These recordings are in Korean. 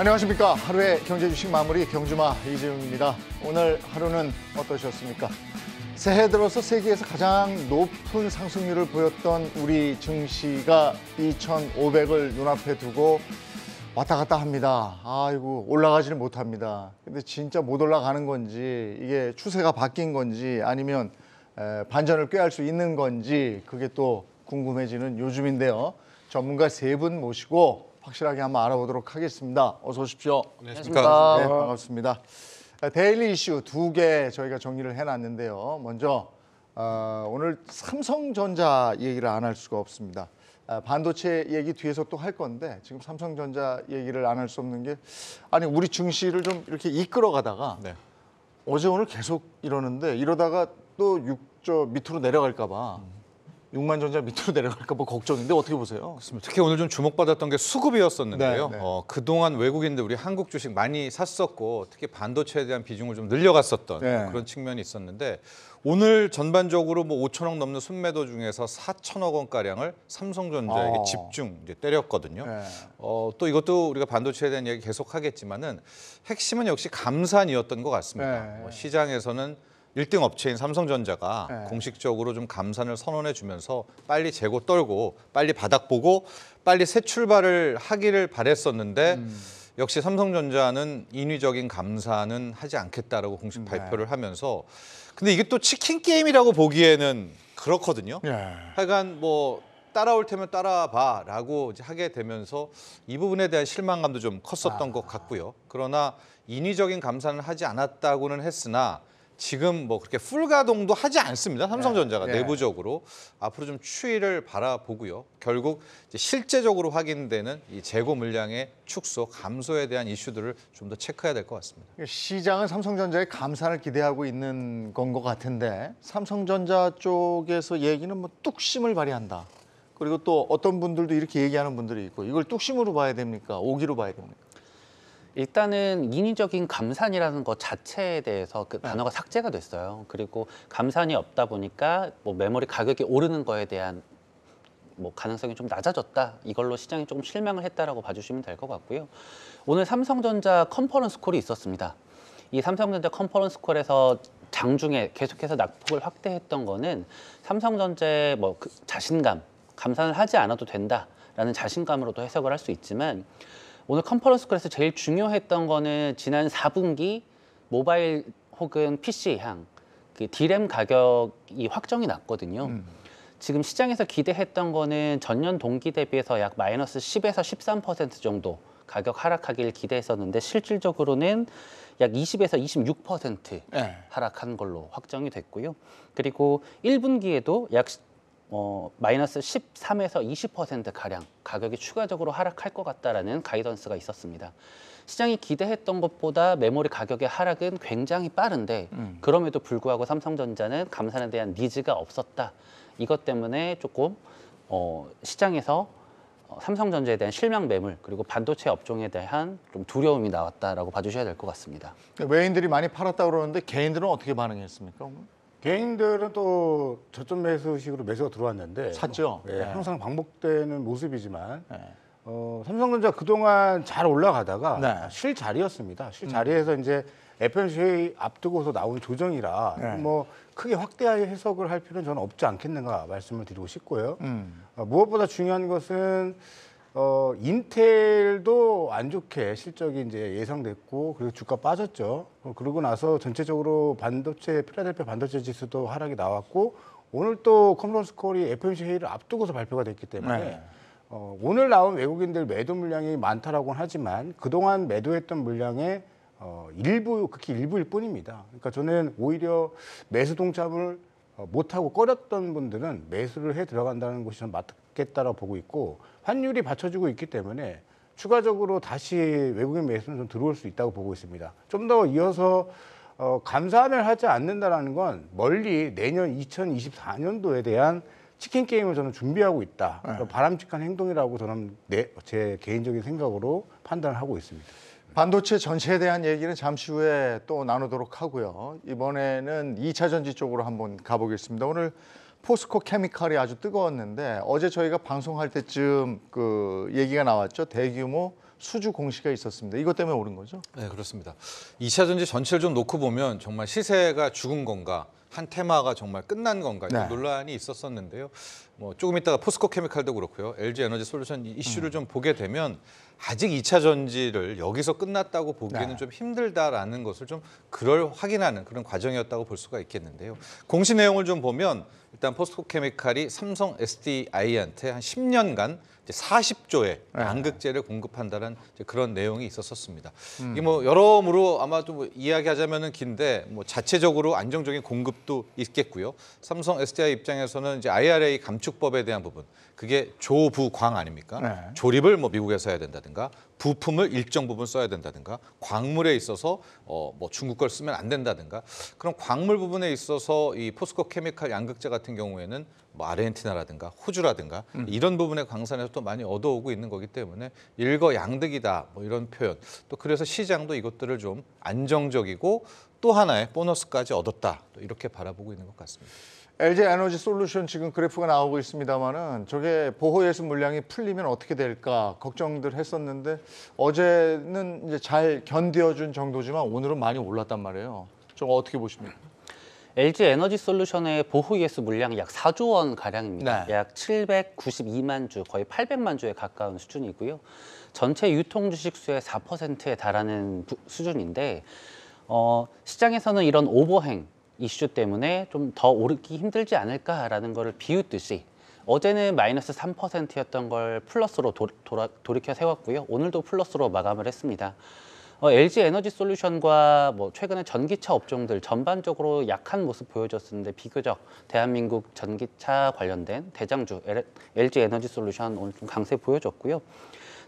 안녕하십니까. 하루의 경제 주식 마무리 경주마 이재용입니다. 오늘 하루는 어떠셨습니까? 새해 들어서 세계에서 가장 높은 상승률을 보였던 우리 증시가 2,500을 눈앞에 두고 왔다 갔다 합니다. 아이고 올라가지는 못합니다. 근데 진짜 못 올라가는 건지 이게 추세가 바뀐 건지 아니면 반전을 꾀할 수 있는 건지 그게 또 궁금해지는 요즘인데요. 전문가 세 분 모시고 확실하게 한번 알아보도록 하겠습니다. 어서 오십시오. 안녕하십니까. 네, 반갑습니다. 아, 데일리 이슈 두 개 저희가 정리를 해놨는데요. 먼저 어, 오늘 삼성전자 얘기를 안 할 수가 없습니다. 아, 반도체 얘기 뒤에서 또 할 건데 지금 삼성전자 얘기를 안 할 수 없는 게 아니 우리 증시를 좀 이렇게 이끌어가다가 네. 어제 오늘 계속 이러는데 이러다가 또 6조 밑으로 내려갈까 봐 음. 6만전자 밑으로 내려갈까 봐 뭐 걱정인데 어떻게 보세요? 그렇습니다. 특히 오늘 좀 주목받았던 게 수급이었었는데요. 네, 네. 어, 그동안 외국인들 우리 한국 주식 많이 샀었고 특히 반도체에 대한 비중을 좀 늘려갔었던 네. 그런 측면이 있었는데 오늘 전반적으로 뭐 5천억 넘는 순매도 중에서 4천억 원가량을 삼성전자에게 아. 집중 이제 때렸거든요. 네. 어, 또 이것도 우리가 반도체에 대한 얘기 계속 하겠지만은 핵심은 역시 감산이었던 것 같습니다. 어, 시장에서는 일등 업체인 삼성전자가 네. 공식적으로 좀 감산을 선언해 주면서 빨리 재고 떨고 빨리 바닥 보고 빨리 새 출발을 하기를 바랬었는데 음. 역시 삼성전자는 인위적인 감산은 하지 않겠다라고 공식 음, 네. 발표를 네. 하면서 근데 이게 또 치킨 게임이라고 보기에는 그렇거든요. 네. 하여간 뭐 따라올 테면 따라봐라고 하게 되면서 이 부분에 대한 실망감도 좀 컸었던 아. 것 같고요. 그러나 인위적인 감산을 하지 않았다고는 했으나 지금 뭐 그렇게 풀 가동도 하지 않습니다. 삼성전자가 네. 내부적으로 앞으로 좀 추이를 바라보고요. 결국 이제 실제적으로 확인되는 이 재고 물량의 축소, 감소에 대한 이슈들을 좀 더 체크해야 될 것 같습니다. 시장은 삼성전자의 감산을 기대하고 있는 건 것 같은데 삼성전자 쪽에서 얘기는 뭐 뚝심을 발휘한다. 그리고 또 어떤 분들도 이렇게 얘기하는 분들이 있고 이걸 뚝심으로 봐야 됩니까? 오기로 봐야 됩니까? 일단은 인위적인 감산이라는 것 자체에 대해서 그 네. 단어가 삭제가 됐어요. 그리고 감산이 없다 보니까 뭐 메모리 가격이 오르는 거에 대한 뭐 가능성이 좀 낮아졌다 이걸로 시장이 조금 실망을 했다라고 봐주시면 될 것 같고요 오늘 삼성전자 컨퍼런스 콜이 있었습니다 이 삼성전자 컨퍼런스 콜에서 장중에 계속해서 낙폭을 확대했던 거는 삼성전자의 뭐그 자신감 감산을 하지 않아도 된다라는 자신감으로도 해석을 할 수 있지만 오늘 컨퍼런스 클래스 제일 중요했던 거는 지난 4분기 모바일 혹은 PC향 그디램 가격이 확정이 났거든요. 음. 지금 시장에서 기대했던 거는 전년 동기 대비해서 약 마이너스 10에서 13% 정도 가격 하락하길 기대했었는데 실질적으로는 약 20에서 26% 네. 하락한 걸로 확정이 됐고요. 그리고 1분기에도 약 어, 마이너스 13에서 20% 가량 가격이 추가적으로 하락할 것 같다라는 가이던스가 있었습니다. 시장이 기대했던 것보다 메모리 가격의 하락은 굉장히 빠른데 음. 그럼에도 불구하고 삼성전자는 감산에 대한 니즈가 없었다. 이것 때문에 조금 어, 시장에서 어, 삼성전자에 대한 실망 매물 그리고 반도체 업종에 대한 좀 두려움이 나왔다라고 봐주셔야 될 것 같습니다. 그러니까 외인들이 많이 팔았다 그러는데 개인들은 어떻게 반응했습니까? 개인들은 또 저점 매수식으로 매수가 들어왔는데 샀죠. 예, 네. 항상 반복되는 모습이지만 네. 어, 삼성전자 그동안 잘 올라가다가 네. 실자리였습니다. 실자리에서 음. 이제 FMC 앞두고서 나온 조정이라 네. 뭐 크게 확대하게 해석을 할 필요는 저는 없지 않겠는가 말씀을 드리고 싶고요. 음. 어, 무엇보다 중요한 것은 어, 인텔도 안 좋게 실적이 이제 예상됐고 그리고 주가 빠졌죠. 어, 그러고 나서 전체적으로 반도체 필라델피아 반도체 지수도 하락이 나왔고 오늘 또 컨퍼런스 콜이 FOMC 회의를 앞두고서 발표가 됐기 때문에 네. 어, 오늘 나온 외국인들 매도 물량이 많다라고는 하지만 그동안 매도했던 물량의 어, 일부 극히 일부일 뿐입니다. 그러니까 저는 오히려 매수 동참을 어, 못하고 꺼렸던 분들은 매수를 해 들어간다는 것이 좀 맞겠다라고 보고 있고 환율이 받쳐주고 있기 때문에 추가적으로 다시 외국인 매수는 좀 들어올 수 있다고 보고 있습니다. 좀 더 이어서 어, 감사함을 하지 않는다라는 건 멀리 내년 2024년도에 대한 치킨 게임을 저는 준비하고 있다. 네. 바람직한 행동이라고 저는 내, 제 개인적인 생각으로 판단하고 을 있습니다. 반도체 전체에 대한 얘기는 잠시 후에 또 나누도록 하고요. 이번에는 2차 전지 쪽으로 한번 가보겠습니다. 오늘 포스코 케미칼이 아주 뜨거웠는데 어제 저희가 방송할 때쯤 그 얘기가 나왔죠. 대규모 수주 공시가 있었습니다. 이것 때문에 오른 거죠? 네, 그렇습니다. 2차 전지 전체를 좀 놓고 보면 정말 시세가 죽은 건가 한 테마가 정말 끝난 건가 이 네. 논란이 있었었는데요. 뭐 조금 있다가 포스코 케미칼도 그렇고요. LG 에너지 솔루션 이슈를 음. 좀 보게 되면 아직 2차 전지를 여기서 끝났다고 보기에는 네. 좀 힘들다라는 것을 좀 그럴 확인하는 그런 과정이었다고 볼 수가 있겠는데요. 공시 내용을 좀 보면 일단 포스코 케미칼이 삼성 SDI한테 한 10년간 40조의 양극재를 공급한다는 이제 그런 내용이 있었었습니다. 음. 이게 뭐 여러모로 아마 좀 이야기하자면은 긴데 뭐 자체적으로 안정적인 공급도 있겠고요. 삼성 SDI 입장에서는 이제 IRA 감축법에 대한 부분 그게 조부광 아닙니까? 네. 조립을 뭐 미국에서 해야 된다든가 부품을 일정 부분 써야 된다든가 광물에 있어서 어, 뭐 중국 걸 쓰면 안 된다든가 그런 광물 부분에 있어서 이 포스코 케미칼 양극재 같은 경우에는 뭐 아르헨티나라든가 호주라든가 음. 이런 부분의 광산에서 또 많이 얻어오고 있는 거기 때문에 일거양득이다 뭐 이런 표현 또 그래서 시장도 이것들을 좀 안정적이고 또 하나의 보너스까지 얻었다 또 이렇게 바라보고 있는 것 같습니다. LG 에너지 솔루션 지금 그래프가 나오고 있습니다만은 저게 보호 예수 물량이 풀리면 어떻게 될까 걱정들 했었는데 어제는 이제 잘 견뎌준 정도지만 오늘은 많이 올랐단 말이에요. 저거 어떻게 보십니까? LG 에너지 솔루션의 보호 예수 물량이 약 4조 원 가량입니다. 네. 약 792만 주, 거의 800만 주에 가까운 수준이고요. 전체 유통 주식 수의 4%에 달하는 부, 수준인데 어, 시장에서는 이런 오버행 이슈 때문에 좀 더 오르기 힘들지 않을까라는 거를 비웃듯이 어제는 마이너스 3%였던 걸 플러스로 도, 돌아, 돌이켜 세웠고요. 오늘도 플러스로 마감을 했습니다. 어, LG 에너지 솔루션과 뭐 최근에 전기차 업종들 전반적으로 약한 모습 보여줬었는데 비교적 대한민국 전기차 관련된 대장주 LG 에너지 솔루션 오늘 좀 강세 보여줬고요.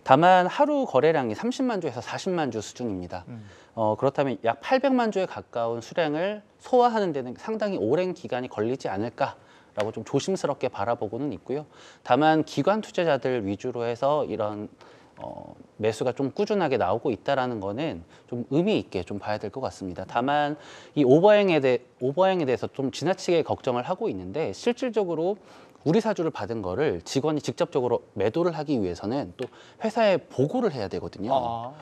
다만 하루 거래량이 30만 주에서 40만 주 수준입니다. 음. 어, 그렇다면 약 800만 주에 가까운 수량을 소화하는 데는 상당히 오랜 기간이 걸리지 않을까 라고 좀 조심스럽게 바라보고는 있고요. 다만 기관 투자자들 위주로 해서 이런 어, 매수가 좀 꾸준하게 나오고 있다라는 거는 좀 의미 있게 좀 봐야 될 것 같습니다. 다만 이 오버행에 대해 오버행에 대해서 좀 지나치게 걱정을 하고 있는데 실질적으로 우리 사주를 받은 거를 직원이 직접적으로 매도를 하기 위해서는 또 회사에 보고를 해야 되거든요. 아.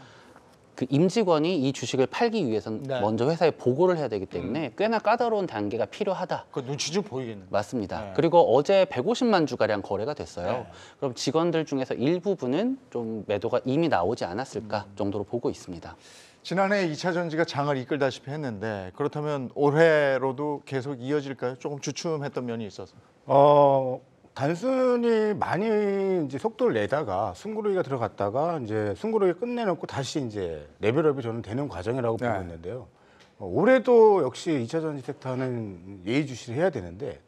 그 임직원이 이 주식을 팔기 위해서는 네. 먼저 회사에 보고를 해야 되기 때문에 음. 꽤나 까다로운 단계가 필요하다. 그 눈치 좀 보이겠네. 맞습니다. 네. 그리고 어제 150만 주가량 거래가 됐어요. 네. 그럼 직원들 중에서 일부분은 좀 매도가 이미 나오지 않았을까 음. 정도로 보고 있습니다. 지난해 2차 전지가 장을 이끌다시피 했는데 그렇다면 올해로도 계속 이어질까요? 조금 주춤했던 면이 있어서. 어, 단순히 많이 이제 속도를 내다가 숭구르기가 들어갔다가 이제 숭구르기 끝내놓고 다시 이제 레벨업이 저는 되는 과정이라고 보고 네. 있는데요. 어, 올해도 역시 2차 전지 섹터는 예의주시를 해야 되는데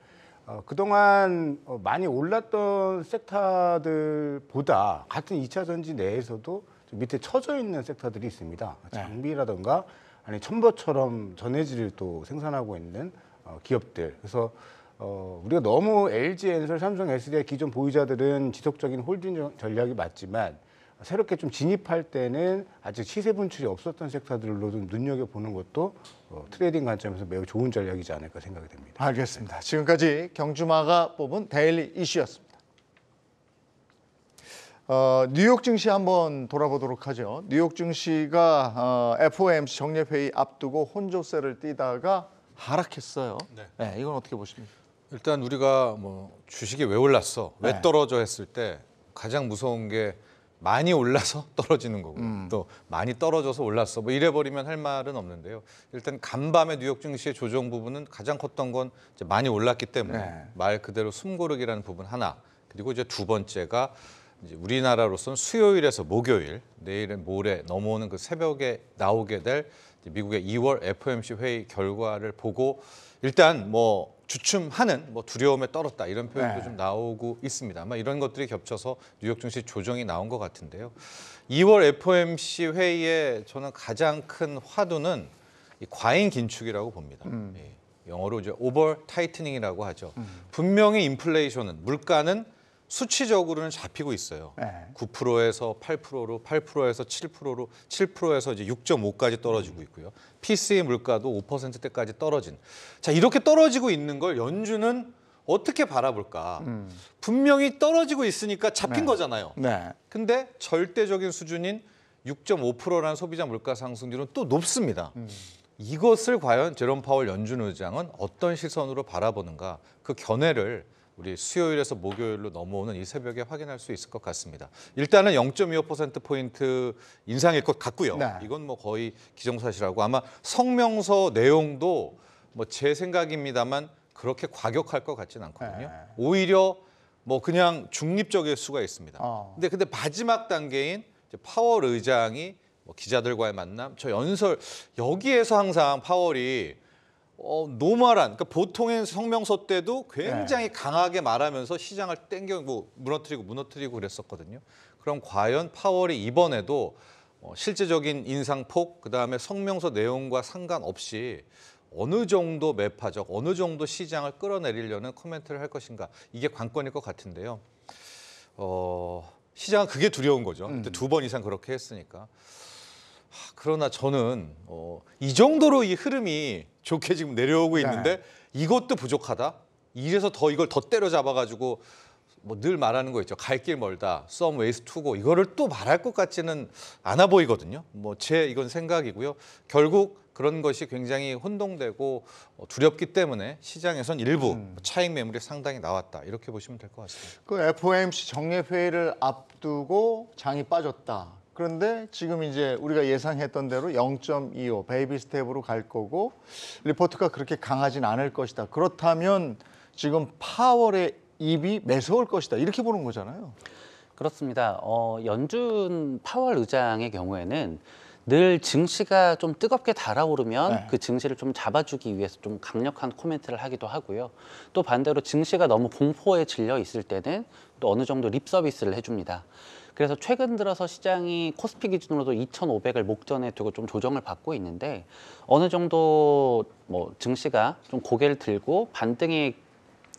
어, 그동안 어, 많이 올랐던 섹터들보다 같은 2차 전지 내에서도 밑에 처져 있는 섹터들이 있습니다. 네. 장비라든가 아니 첨버처럼 전해질을 또 생산하고 있는 어, 기업들. 그래서 어, 우리가 너무 LG 엔솔, 삼성 SDI 기존 보유자들은 지속적인 홀딩 전략이 맞지만 새롭게 좀 진입할 때는 아직 시세 분출이 없었던 섹터들로 좀 눈여겨 보는 것도 어, 트레이딩 관점에서 매우 좋은 전략이지 않을까 생각이 됩니다. 알겠습니다. 지금까지 경주마가 뽑은 데일리 이슈였습니다. 어, 뉴욕 증시 한번 돌아보도록 하죠. 뉴욕 증시가 어, FOMC 정례회의 앞두고 혼조세를 띠다가 하락했어요. 네. 네, 이건 어떻게 보십니까? 일단 우리가 뭐 주식이 왜 올랐어, 네. 왜 떨어져 했을 때 가장 무서운 게 많이 올라서 떨어지는 거고 음. 또 많이 떨어져서 올랐어 뭐 이래버리면 할 말은 없는데요. 일단 간밤에 뉴욕 증시의 조정 부분은 가장 컸던 건 이제 많이 올랐기 때문에 네. 말 그대로 숨고르기라는 부분 하나 그리고 이제 두 번째가 이제 우리나라로서는 수요일에서 목요일, 내일은 모레 넘어오는 그 새벽에 나오게 될 미국의 2월 FOMC 회의 결과를 보고 일단 뭐 주춤하는 뭐 두려움에 떨었다 이런 표현도 네. 좀 나오고 있습니다. 아마 이런 것들이 겹쳐서 뉴욕 증시 조정이 나온 것 같은데요. 2월 FOMC 회의에 저는 가장 큰 화두는 과잉 긴축이라고 봅니다. 음. 예. 영어로 이제 오버 타이트닝이라고 하죠. 음. 분명히 인플레이션은 물가는 수치적으로는 잡히고 있어요. 네. 9%에서 8%로, 8%에서 7%로, 7%에서 이제 6.5까지 떨어지고 있고요. p c 물가도 5%대까지 떨어진. 자, 이렇게 떨어지고 있는 걸 연준은 어떻게 바라볼까? 음. 분명히 떨어지고 있으니까 잡힌 네. 거잖아요. 네. 근데 절대적인 수준인 6.5%라는 소비자 물가 상승률은 또 높습니다. 음. 이것을 과연 제롬 파월 연준 의장은 어떤 시선으로 바라보는가? 그 견해를 우리 수요일에서 목요일로 넘어오는 이 새벽에 확인할 수 있을 것 같습니다. 일단은 0.25%포인트 인상일 것 같고요. 네. 이건 뭐 거의 기정사실하고 아마 성명서 내용도 뭐 제 생각입니다만 그렇게 과격할 것 같지는 않거든요. 네. 오히려 뭐 그냥 중립적일 수가 있습니다. 어. 근데 근데 마지막 단계인 파월 의장이 뭐 기자들과의 만남, 저 연설 여기에서 항상 파월이 어, 노멀한 그러니까 보통의 성명서 때도 굉장히 네. 강하게 말하면서 시장을 땡겨고 뭐 무너뜨리고 무너뜨리고 그랬었거든요. 그럼 과연 파월이 이번에도 어, 실제적인 인상폭 그다음에 성명서 내용과 상관없이 어느 정도 매파적 어느 정도 시장을 끌어내리려는 코멘트를 할 것인가 이게 관건일 것 같은데요. 어, 시장은 그게 두려운 거죠. 음. 두번 이상 그렇게 했으니까. 아, 그러나 저는 어, 이 정도로 이 흐름이 좋게 지금 내려오고 네. 있는데 네. 이것도 부족하다. 이래서 더 이걸 더 때려잡아가지고 뭐늘 말하는 거 있죠. 갈 길 멀다. 썸 웨이스 투고 이거를 또 말할 것 같지는 않아 보이거든요. 뭐 제 이건 생각이고요. 결국 그런 것이 굉장히 혼동되고 어, 두렵기 때문에 시장에선 일부 음. 뭐 차익 매물이 상당히 나왔다 이렇게 보시면 될 것 같습니다. 그 FOMC 정례 회의를 앞두고 장이 빠졌다. 그런데 지금 이제 우리가 예상했던 대로 0.25 베이비 스텝으로 갈 거고 리포트가 그렇게 강하진 않을 것이다. 그렇다면 지금 파월의 입이 매서울 것이다. 이렇게 보는 거잖아요. 그렇습니다. 어, 연준 파월 의장의 경우에는 늘 증시가 좀 뜨겁게 달아오르면 네. 그 증시를 좀 잡아주기 위해서 좀 강력한 코멘트를 하기도 하고요. 또 반대로 증시가 너무 공포에 질려 있을 때는 또 어느 정도 립 서비스를 해줍니다. 그래서 최근 들어서 시장이 코스피 기준으로도 2,500을 목전에 두고 좀 조정을 받고 있는데 어느 정도 뭐 증시가 좀 고개를 들고 반등의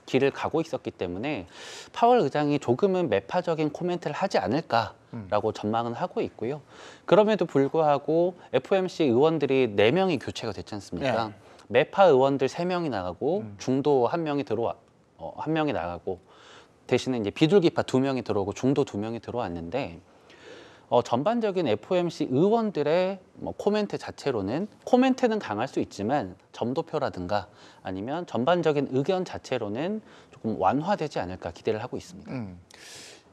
길을 가고 있었기 때문에 파월 의장이 조금은 매파적인 코멘트를 하지 않을까라고 음. 전망은 하고 있고요. 그럼에도 불구하고 FOMC 의원들이 네명이 교체가 됐지 않습니까? 네. 매파 의원들 세명이 나가고 음. 중도 한명이 들어와 어, 한명이 나가고 대신에 이제 비둘기파 두 명이 들어오고 중도 두 명이 들어왔는데 어, 전반적인 FOMC 의원들의 뭐 코멘트 자체로는 코멘트는 강할 수 있지만 점도표라든가 아니면 전반적인 의견 자체로는 조금 완화되지 않을까 기대를 하고 있습니다. 음.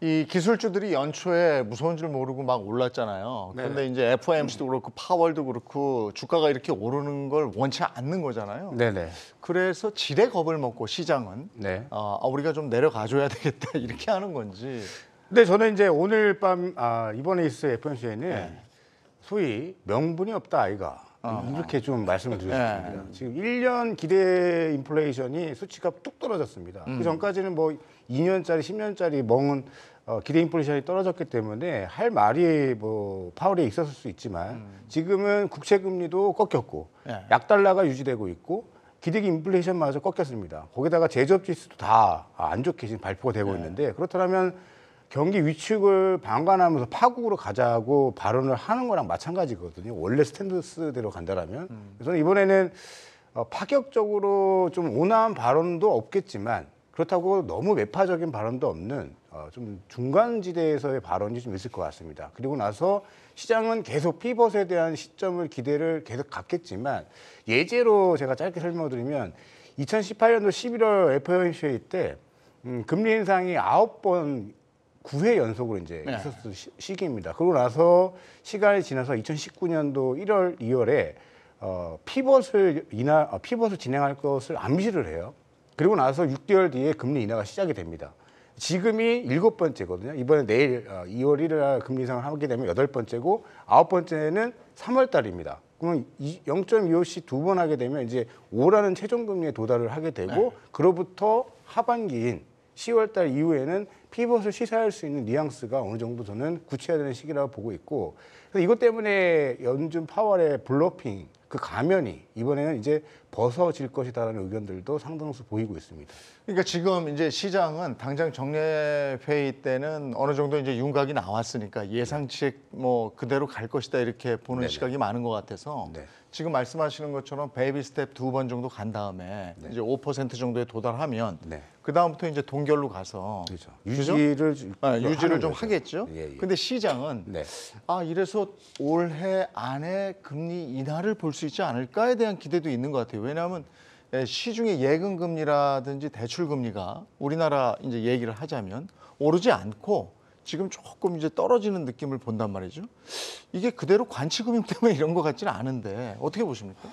이 기술주들이 연초에 무서운 줄 모르고 막 올랐잖아요. 네. 그런데 이제 FOMC도 그렇고 파월도 그렇고 주가가 이렇게 오르는 걸 원치 않는 거잖아요. 네네. 그래서 지대 겁을 먹고 시장은 네. 어, 아, 우리가 좀 내려가줘야 되겠다 이렇게 하는 건지. 근데 저는 이제 오늘 밤 아, 이번에 있을 FOMC에는 네. 소위 명분이 없다 아이가 어. 이렇게 좀 말씀을 드리고 네. 싶습니다. 네. 지금 1년 기대 인플레이션이 수치가 뚝 떨어졌습니다. 음. 그 전까지는 뭐 2년짜리, 10년짜리 멍은 어, 기대 인플레이션이 떨어졌기 때문에 할 말이 뭐 파월에 있었을 수 있지만 음. 지금은 국채 금리도 꺾였고 예. 약달러가 유지되고 있고 기대기 인플레이션마저 꺾였습니다. 거기다가 제조업 지수도 다 안 좋게 지금 발표가 되고 예. 있는데 그렇다면 경기 위축을 방관하면서 파국으로 가자고 발언을 하는 거랑 마찬가지거든요. 원래 스탠드스대로 간다라면. 음. 그래서 이번에는 어, 파격적으로 좀 온화한 발언도 없겠지만 그렇다고 너무 매파적인 발언도 없는 어, 좀 중간 지대에서의 발언이 좀 있을 것 같습니다. 그리고 나서 시장은 계속 피벗에 대한 시점을 기대를 계속 갖겠지만 예제로 제가 짧게 설명 드리면 2018년도 11월 FOMC 때 음, 금리 인상이 9번 9회 연속으로 이제 네. 있었던 시, 기입니다 그러고 나서 시간이 지나서 2019년도 1월 2월에 어, 피벗을 인하 어, 피벗을 진행할 것을 암시를 해요. 그리고 나서 6개월 뒤에 금리 인하가 시작이 됩니다. 지금이 일곱 번째거든요. 이번에 내일 2월 어, 1일 금리 인상을 하게 되면 여덟 번째고 아홉 번째는 3월 달입니다. 그러면 0.25씩 두 번 하게 되면 이제 5라는 최종 금리에 도달을 하게 되고 네. 그로부터 하반기인 10월 달 이후에는 피벗을 시사할 수 있는 뉘앙스가 어느 정도 저는 구체화되는 시기라고 보고 있고 그래서 이것 때문에 연준 파월의 블러핑 그 가면이 이번에는 이제 벗어질 것이다라는 의견들도 상당수 보이고 있습니다. 그러니까 지금 이제 시장은 당장 정례 회의 때는 어느 정도 이제 윤곽이 나왔으니까 예상치 뭐 그대로 갈 것이다 이렇게 보는 네네. 시각이 많은 것 같아서 네. 지금 말씀하시는 것처럼 베이비 스텝 두 번 정도 간 다음에 네. 이제 5% 정도에 도달하면 네. 그 다음부터 이제 동결로 가서 그렇죠. 유지를 아, 유지를 좀 거죠. 하겠죠. 예, 예. 근데 시장은 네. 아 이래서 올해 안에 금리 인하를 볼 수 있지 않을까에 대한 기대도 있는 것 같아요. 왜냐하면 예, 시중의 예금 금리라든지 대출 금리가 우리나라 이제 얘기를 하자면 오르지 않고 지금 조금 이제 떨어지는 느낌을 본단 말이죠. 이게 그대로 관치금융 때문에 이런 것 같지는 않은데 어떻게 보십니까?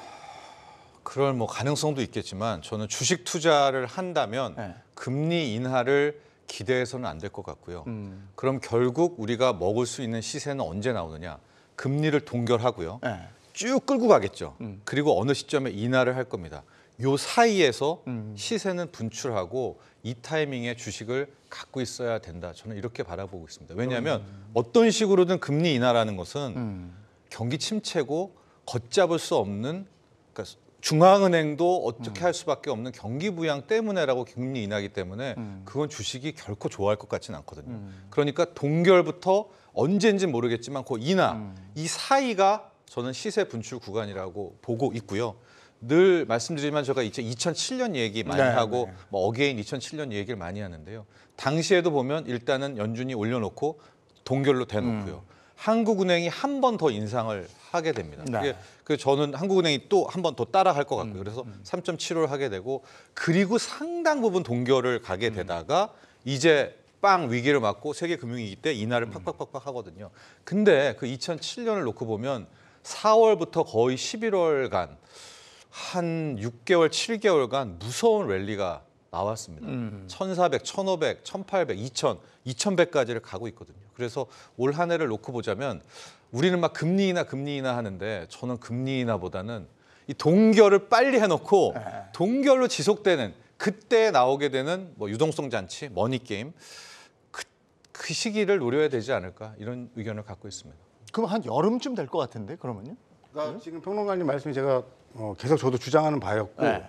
그럴 뭐 가능성도 있겠지만 저는 주식 투자를 한다면 네. 금리 인하를 기대해서는 안 될 것 같고요. 음. 그럼 결국 우리가 먹을 수 있는 시세는 언제 나오느냐? 금리를 동결하고요. 네. 쭉 끌고 가겠죠. 음. 그리고 어느 시점에 인하를 할 겁니다. 요 사이에서 음. 시세는 분출하고 이 타이밍에 주식을 갖고 있어야 된다. 저는 이렇게 바라보고 있습니다. 왜냐하면 음. 어떤 식으로든 금리 인하라는 것은 음. 경기 침체고 걷잡을 수 없는 그러니까 중앙은행도 어떻게 음. 할 수밖에 없는 경기 부양 때문에라고 금리 인하기 때문에 음. 그건 주식이 결코 좋아할 것 같지는 않거든요. 음. 그러니까 동결부터 언제인지 모르겠지만 그 인하 음. 이 사이가 저는 시세 분출 구간이라고 보고 있고요. 늘 말씀드리지만 제가 2007년 얘기 많이 네, 하고 네. 뭐 어게인 2007년 얘기를 많이 하는데요. 당시에도 보면 일단은 연준이 올려놓고 동결로 대놓고요. 음. 한국은행이 한 번 더 인상을 하게 됩니다. 네. 그 저는 한국은행이 또 한 번 더 따라갈 것 같고요. 음, 그래서 음. 3.75를 하게 되고 그리고 상당 부분 동결을 가게 음. 되다가 이제 빵 위기를 맞고 세계 금융위기 때 인하를 음. 팍팍팍팍 하거든요. 근데 그 2007년을 놓고 보면 4월부터 거의 11월간 한 6개월, 7개월간 무서운 랠리가 나왔습니다. 음. 1,400, 1,500, 1,800, 2,000, 2,100까지를 가고 있거든요. 그래서 올 한 해를 놓고 보자면 우리는 막 금리 인하, 금리 인하 하는데 저는 금리 인하보다는 이 동결을 빨리 해놓고 네. 동결로 지속되는 그때 나오게 되는 뭐 유동성 잔치, 머니 게임 그, 그 시기를 노려야 되지 않을까 이런 의견을 갖고 있습니다. 그럼 한 여름쯤 될 것 같은데 그러면요? 그러니까 네? 지금 평론가님 말씀이 제가 어, 계속 저도 주장하는 바였고 네.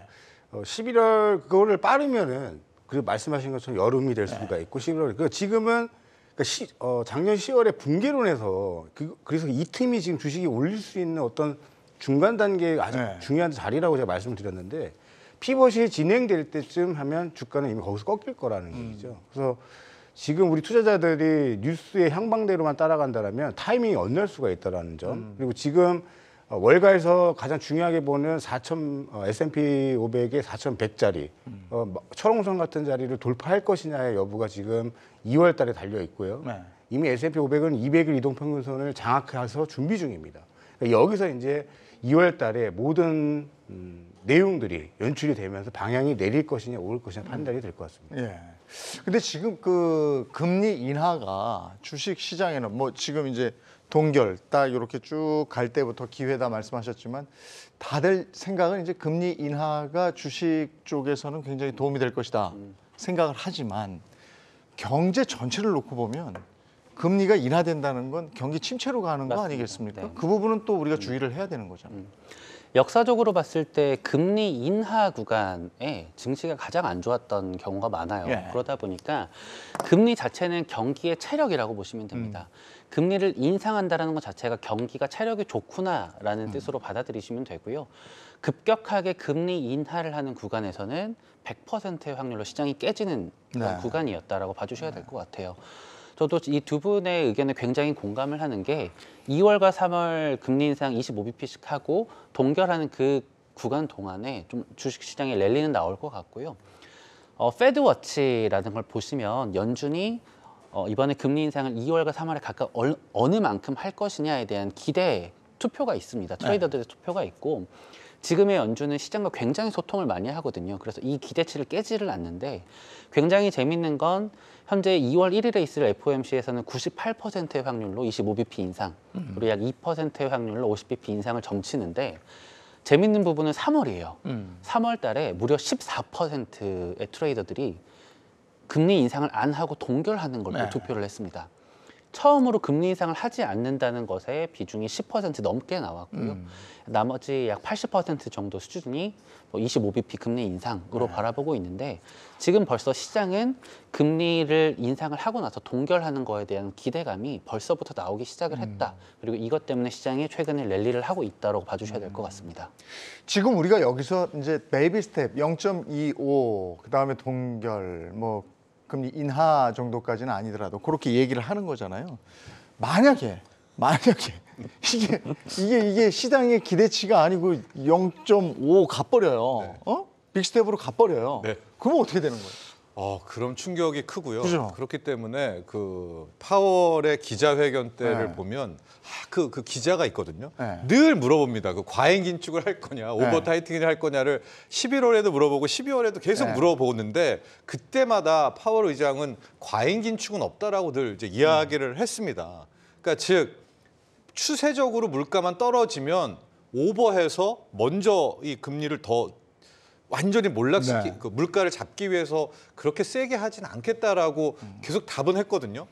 어, 11월 그거를 빠르면은 그 말씀하신 것처럼 여름이 될 수가 네. 있고 11월 그 지금은 그러니까 시, 어, 작년 10월에 붕괴론에서 그, 그래서 이 틈이 지금 주식이 올릴 수 있는 어떤 중간 단계 아주 네. 중요한 자리라고 제가 말씀을 드렸는데 피벗이 진행될 때쯤 하면 주가는 이미 거기서 꺾일 거라는 음. 얘기죠. 그래서 지금 우리 투자자들이 뉴스의 향방대로만 따라간다라면 타이밍이 엇날 수가 있다라는 점. 음. 그리고 지금 어, 월가에서 가장 중요하게 보는 4천 어, S&P 500의 4,100짜리 음. 어, 뭐, 철옹성 같은 자리를 돌파할 것이냐의 여부가 지금 2월달에 달려 있고요. 네. 이미 S&P 500은 200일 이동평균선을 장악해서 준비 중입니다. 그러니까 여기서 이제 2월달에 모든 음, 내용들이 연출이 되면서 방향이 내릴 것이냐 오를 것이냐 음. 판단이 될 것 같습니다. 예. 근데 지금 그 금리 인하가 주식 시장에는 뭐 지금 이제 동결 딱 이렇게 쭉 갈 때부터 기회다 말씀하셨지만 다들 생각은 이제 금리 인하가 주식 쪽에서는 굉장히 도움이 될 것이다 생각을 하지만 경제 전체를 놓고 보면 금리가 인하된다는 건 경기 침체로 가는 맞습니다. 거 아니겠습니까? 네. 그 부분은 또 우리가 음. 주의를 해야 되는 거잖아요. 음. 역사적으로 봤을 때 금리 인하 구간에 증시가 가장 안 좋았던 경우가 많아요. 예. 그러다 보니까 금리 자체는 경기의 체력이라고 보시면 됩니다. 음. 금리를 인상한다는 것 자체가 경기가 체력이 좋구나라는 음. 뜻으로 받아들이시면 되고요. 급격하게 금리 인하를 하는 구간에서는 100%의 확률로 시장이 깨지는 네. 구간이었다라고 봐주셔야 네. 될것 같아요. 저도 이 두 분의 의견에 굉장히 공감을 하는 게 2월과 3월 금리 인상 25bp씩 하고 동결하는 그 구간 동안에 좀 주식시장에 랠리는 나올 것 같고요. 어, 페드워치라는 걸 보시면 연준이 어, 이번에 금리 인상을 2월과 3월에 각각 얼, 어느 만큼 할 것이냐에 대한 기대 투표가 있습니다. 네. 트레이더들의 네. 투표가 있고 지금의 연준은 시장과 굉장히 소통을 많이 하거든요. 그래서 이 기대치를 깨지를 않는데 굉장히 재밌는 건 현재 2월 1일에 있을 FOMC에서는 98%의 확률로 25bp 인상, 음. 우리 약 2%의 확률로 50bp 인상을 정치는데 재밌는 부분은 3월이에요. 음. 3월 달에 무려 14%의 트레이더들이 금리 인상을 안 하고 동결하는 걸로 네. 투표를 했습니다. 처음으로 금리 인상을 하지 않는다는 것에 비중이 10% 넘게 나왔고요. 음. 나머지 약 80% 정도 수준이 뭐 25bp 금리 인상으로 네. 바라보고 있는데 지금 벌써 시장은 금리를 인상을 하고 나서 동결하는 것에 대한 기대감이 벌써부터 나오기 시작을 했다. 음. 그리고 이것 때문에 시장이 최근에 랠리를 하고 있다고 봐주셔야 될것 음. 같습니다. 지금 우리가 여기서 이제 베이비 스텝 0.25 그다음에 동결 뭐 금리 인하 정도까지는 아니더라도 그렇게 얘기를 하는 거잖아요. 만약에 만약에 이게 이게 이게 시장의 기대치가 아니고 0.5 가버려요. 네. 어? 빅스텝으로 가버려요. 네. 그러면 어떻게 되는 거예요? 어, 그럼 충격이 크고요. 그죠? 그렇기 때문에 그 파월의 기자회견 때를 네. 보면 아, 그, 그 기자가 있거든요. 네. 늘 물어봅니다. 그 과잉 긴축을 할 거냐, 네. 오버 타이팅을 할 거냐를 11월에도 물어보고 12월에도 계속 네. 물어보는데 그때마다 파월 의장은 과잉 긴축은 없다라고 늘 이제 이야기를 음. 했습니다. 그러니까 즉 추세적으로 물가만 떨어지면 오버해서 먼저 이 금리를 더 완전히 몰락시키 네. 그 물가를 잡기 위해서 그렇게 세게 하진 않겠다라고 음. 계속 답은 했거든요.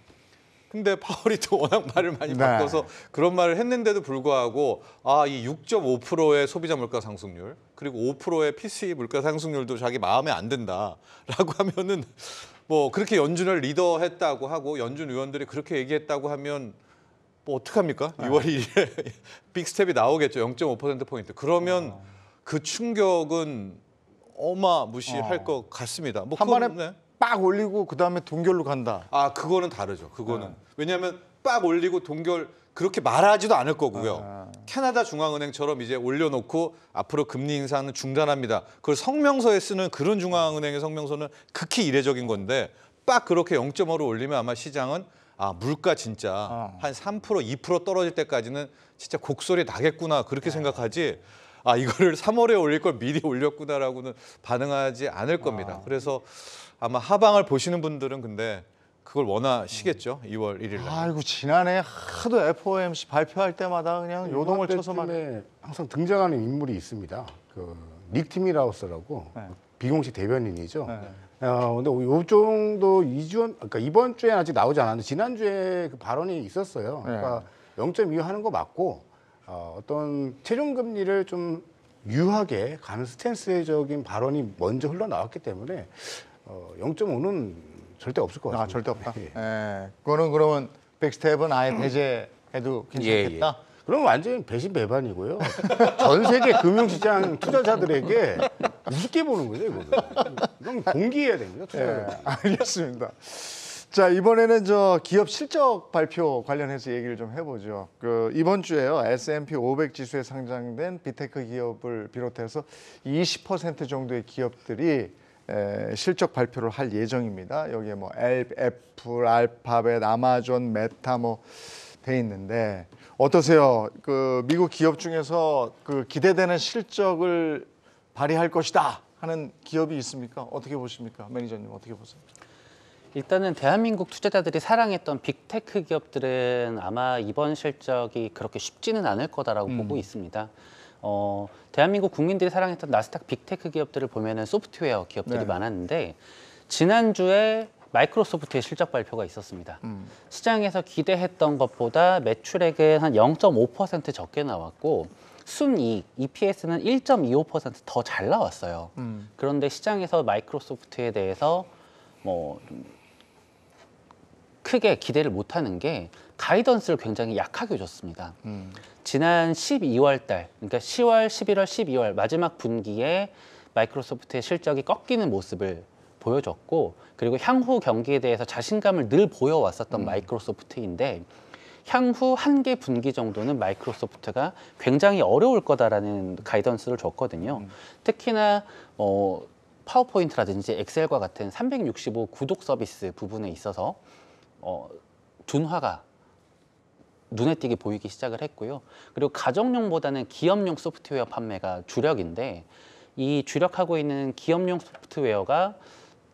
근데 파월이 또 워낙 말을 많이 네. 바꿔서 그런 말을 했는데도 불구하고 아이 6.5%의 소비자 물가 상승률 그리고 5%의 p c e 물가 상승률도 자기 마음에 안 든다라고 하면은 뭐 그렇게 연준을 리더했다고 하고 연준 의원들이 그렇게 얘기했다고 하면 뭐 어떡합니까? 네. 2월 1일에 빅스텝이 나오겠죠. 0.5% 포인트. 그러면 어. 그 충격은 어마무시할 어. 것 같습니다. 뭐 한 번에 네. 빡 올리고 그다음에 동결로 간다. 아 그거는 다르죠. 그거는 네. 왜냐하면 빡 올리고 동결 그렇게 말하지도 않을 거고요. 아. 캐나다 중앙은행처럼 이제 올려놓고 앞으로 금리 인상은 중단합니다. 그걸 성명서에 쓰는 그런 중앙은행의 성명서는 극히 이례적인 건데 빡 그렇게 0.5로 올리면 아마 시장은 아 물가 진짜 아. 한3% 2% 떨어질 때까지는 진짜 곡소리 나겠구나 그렇게 네. 생각하지. 아 이거를 3월에 올릴 걸 미리 올렸구나라고는 반응하지 않을 겁니다. 아. 그래서 아마 하방을 보시는 분들은 근데 그걸 원하시겠죠. 2월 1일 날. 아이고 지난해 하도 FOMC 발표할 때마다 그냥 네, 요동을 쳐서만 항상 등장하는 인물이 있습니다. 그 닉 팀이라우스라고 네. 비공식 대변인이죠. 네. 어, 근데 요 정도 이주원 그러니까 이번 주에 아직 나오지 않았는데 지난 주에 그 발언이 있었어요. 네. 그러니까 네. 0.25 하는 거 맞고 어, 어떤 최종 금리를 좀 유하게 가는 스탠스적인 발언이 먼저 흘러나왔기 때문에 어, 0.5는 절대 없을 것 아, 같습니다. 아, 절대 없다. 예. 예. 그거는 그러면 백스텝은 아예 음. 배제해도 예, 괜찮겠다. 예, 그럼 완전히 배신 배반이고요. 전 세계 금융시장 투자자들에게 우습게 보는 거죠, 이거는. 이건 공기해야 됩니다, 투자자. 예, 알겠습니다. 자 이번에는 저 기업 실적 발표 관련해서 얘기를 좀 해보죠. 그 이번 주에요 S&P 500 지수에 상장된 비테크 기업을 비롯해서 20% 정도의 기업들이 에, 실적 발표를 할 예정입니다. 여기에 뭐 애플, 알파벳, 아마존, 메타 뭐 돼 있는데 어떠세요? 그 미국 기업 중에서 그 기대되는 실적을 발휘할 것이다 하는 기업이 있습니까? 어떻게 보십니까, 매니저님 어떻게 보세요? 일단은 대한민국 투자자들이 사랑했던 빅테크 기업들은 아마 이번 실적이 그렇게 쉽지는 않을 거다라고 음. 보고 있습니다. 어, 대한민국 국민들이 사랑했던 나스닥 빅테크 기업들을 보면은 소프트웨어 기업들이 네. 많았는데 지난주에 마이크로소프트의 실적 발표가 있었습니다. 음. 시장에서 기대했던 것보다 매출액은 한 0.5% 적게 나왔고 순이익 EPS는 1.25%더 잘 나왔어요. 음. 그런데 시장에서 마이크로소프트에 대해서 뭐 크게 기대를 못하는 게 가이던스를 굉장히 약하게 줬습니다. 음. 지난 12월 달, 그러니까 10월, 11월, 12월 마지막 분기에 마이크로소프트의 실적이 꺾이는 모습을 보여줬고 그리고 향후 경기에 대해서 자신감을 늘 보여왔었던 음. 마이크로소프트인데 향후 한 개 분기 정도는 마이크로소프트가 굉장히 어려울 거다라는 가이던스를 줬거든요. 음. 특히나 어, 파워포인트라든지 엑셀과 같은 365 구독 서비스 부분에 있어서 어, 둔화가 눈에 띄게 보이기 시작을 했고요. 그리고 가정용보다는 기업용 소프트웨어 판매가 주력인데 이 주력하고 있는 기업용 소프트웨어가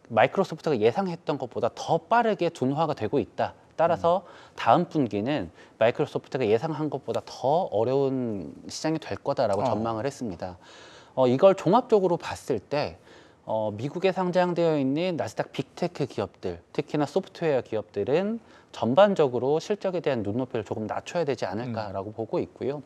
마이크로소프트가 예상했던 것보다 더 빠르게 둔화가 되고 있다. 따라서 음. 다음 분기는 마이크로소프트가 예상한 것보다 더 어려운 시장이 될 거다라고 어. 전망을 했습니다. 어, 이걸 종합적으로 봤을 때 어, 미국에 상장되어 있는 나스닥 빅테크 기업들, 특히나 소프트웨어 기업들은 전반적으로 실적에 대한 눈높이를 조금 낮춰야 되지 않을까라고 음. 보고 있고요.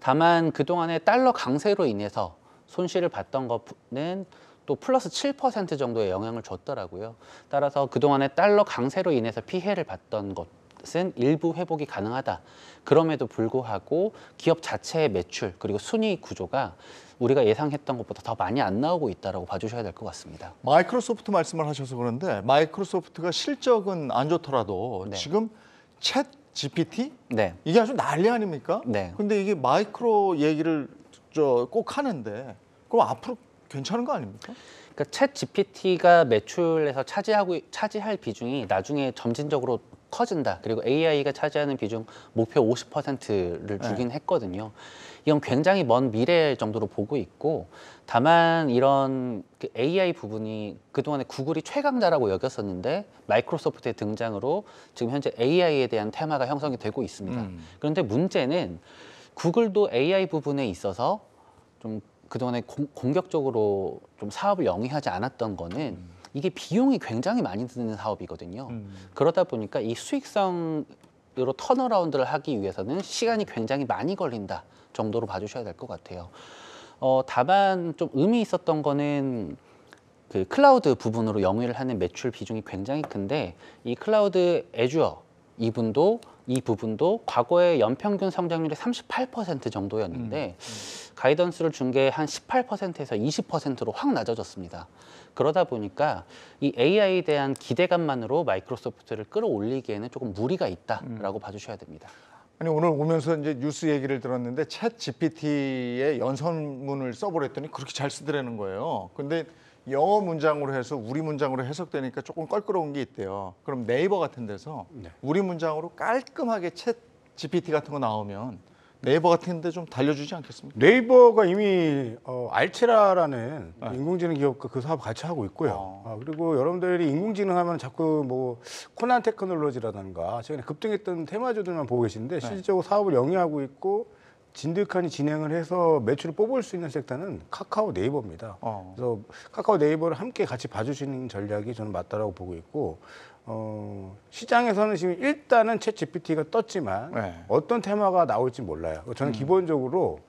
다만 그동안의 달러 강세로 인해서 손실을 봤던 것은 또 플러스 7% 정도의 영향을 줬더라고요. 따라서 그동안의 달러 강세로 인해서 피해를 봤던 것 것은 일부 회복이 가능하다. 그럼에도 불구하고 기업 자체의 매출 그리고 순위 구조가 우리가 예상했던 것보다 더 많이 안 나오고 있다라고 봐주셔야 될 것 같습니다. 마이크로소프트 말씀을 하셔서 그런데 마이크로소프트가 실적은 안 좋더라도 네. 지금 챗 GPT 네. 이게 아주 난리 아닙니까? 네. 근데 이게 마이크로 얘기를 저꼭 하는데 그럼 앞으로 괜찮은 거 아닙니까? 그러니까 챗 GPT가 매출에서 차지하고 차지할 비중이 나중에 점진적으로 커진다. 그리고 AI가 차지하는 비중 목표 50%를 주긴 네. 했거든요. 이건 굉장히 먼 미래 정도로 보고 있고 다만 이런 그 AI 부분이 그동안에 구글이 최강자라고 여겼었는데 마이크로소프트의 등장으로 지금 현재 AI에 대한 테마가 형성이 되고 있습니다. 음. 그런데 문제는 구글도 AI 부분에 있어서 좀 그동안에 공, 공격적으로 좀 사업을 영위하지 않았던 거는 음. 이게 비용이 굉장히 많이 드는 사업이거든요. 음. 그러다 보니까 이 수익성 으로 턴어라운드를 하기 위해서는 시간이 굉장히 많이 걸린다 정도로 봐주셔야 될 것 같아요. 어, 다만 좀 의미 있었던 거는 그 클라우드 부분으로 영위를 하는 매출 비중이 굉장히 큰데 이 클라우드 애주어 이분도 이 부분도 과거에 연평균 성장률이 38% 정도였는데 음. 음. 가이던스를 준 게 한 18%에서 20%로 확 낮아졌습니다. 그러다 보니까 이 AI에 대한 기대감만으로 마이크로소프트를 끌어올리기에는 조금 무리가 있다라고 음. 봐주셔야 됩니다. 아니 오늘 오면서 이제 뉴스 얘기를 들었는데 챗 GPT의 연설문을 써보랬더니 그렇게 잘 쓰더라는 거예요. 근데 영어 문장으로 해서 우리 문장으로 해석되니까 조금 껄끄러운 게 있대요. 그럼 네이버 같은 데서 네. 우리 문장으로 깔끔하게 챗 GPT 같은 거 나오면 네이버 같은 데 좀 달려주지 않겠습니까? 네이버가 이미 어, 알체라라는 네. 인공지능 기업과 그, 그 사업 같이 하고 있고요. 어. 아, 그리고 여러분들이 인공지능 하면 자꾸 뭐 코난 테크놀로지라든가 최근에 급등했던 테마주들만 보고 계신데 네. 실질적으로 사업을 영위하고 있고 진득하니 진행을 해서 매출을 뽑을 수 있는 섹터는 카카오 네이버입니다. 어. 그래서 카카오 네이버를 함께 같이 봐주시는 전략이 저는 맞다라고 보고 있고 어, 시장에서는 지금 일단은 채 GPT가 떴지만 네. 어떤 테마가 나올지 몰라요. 저는 음. 기본적으로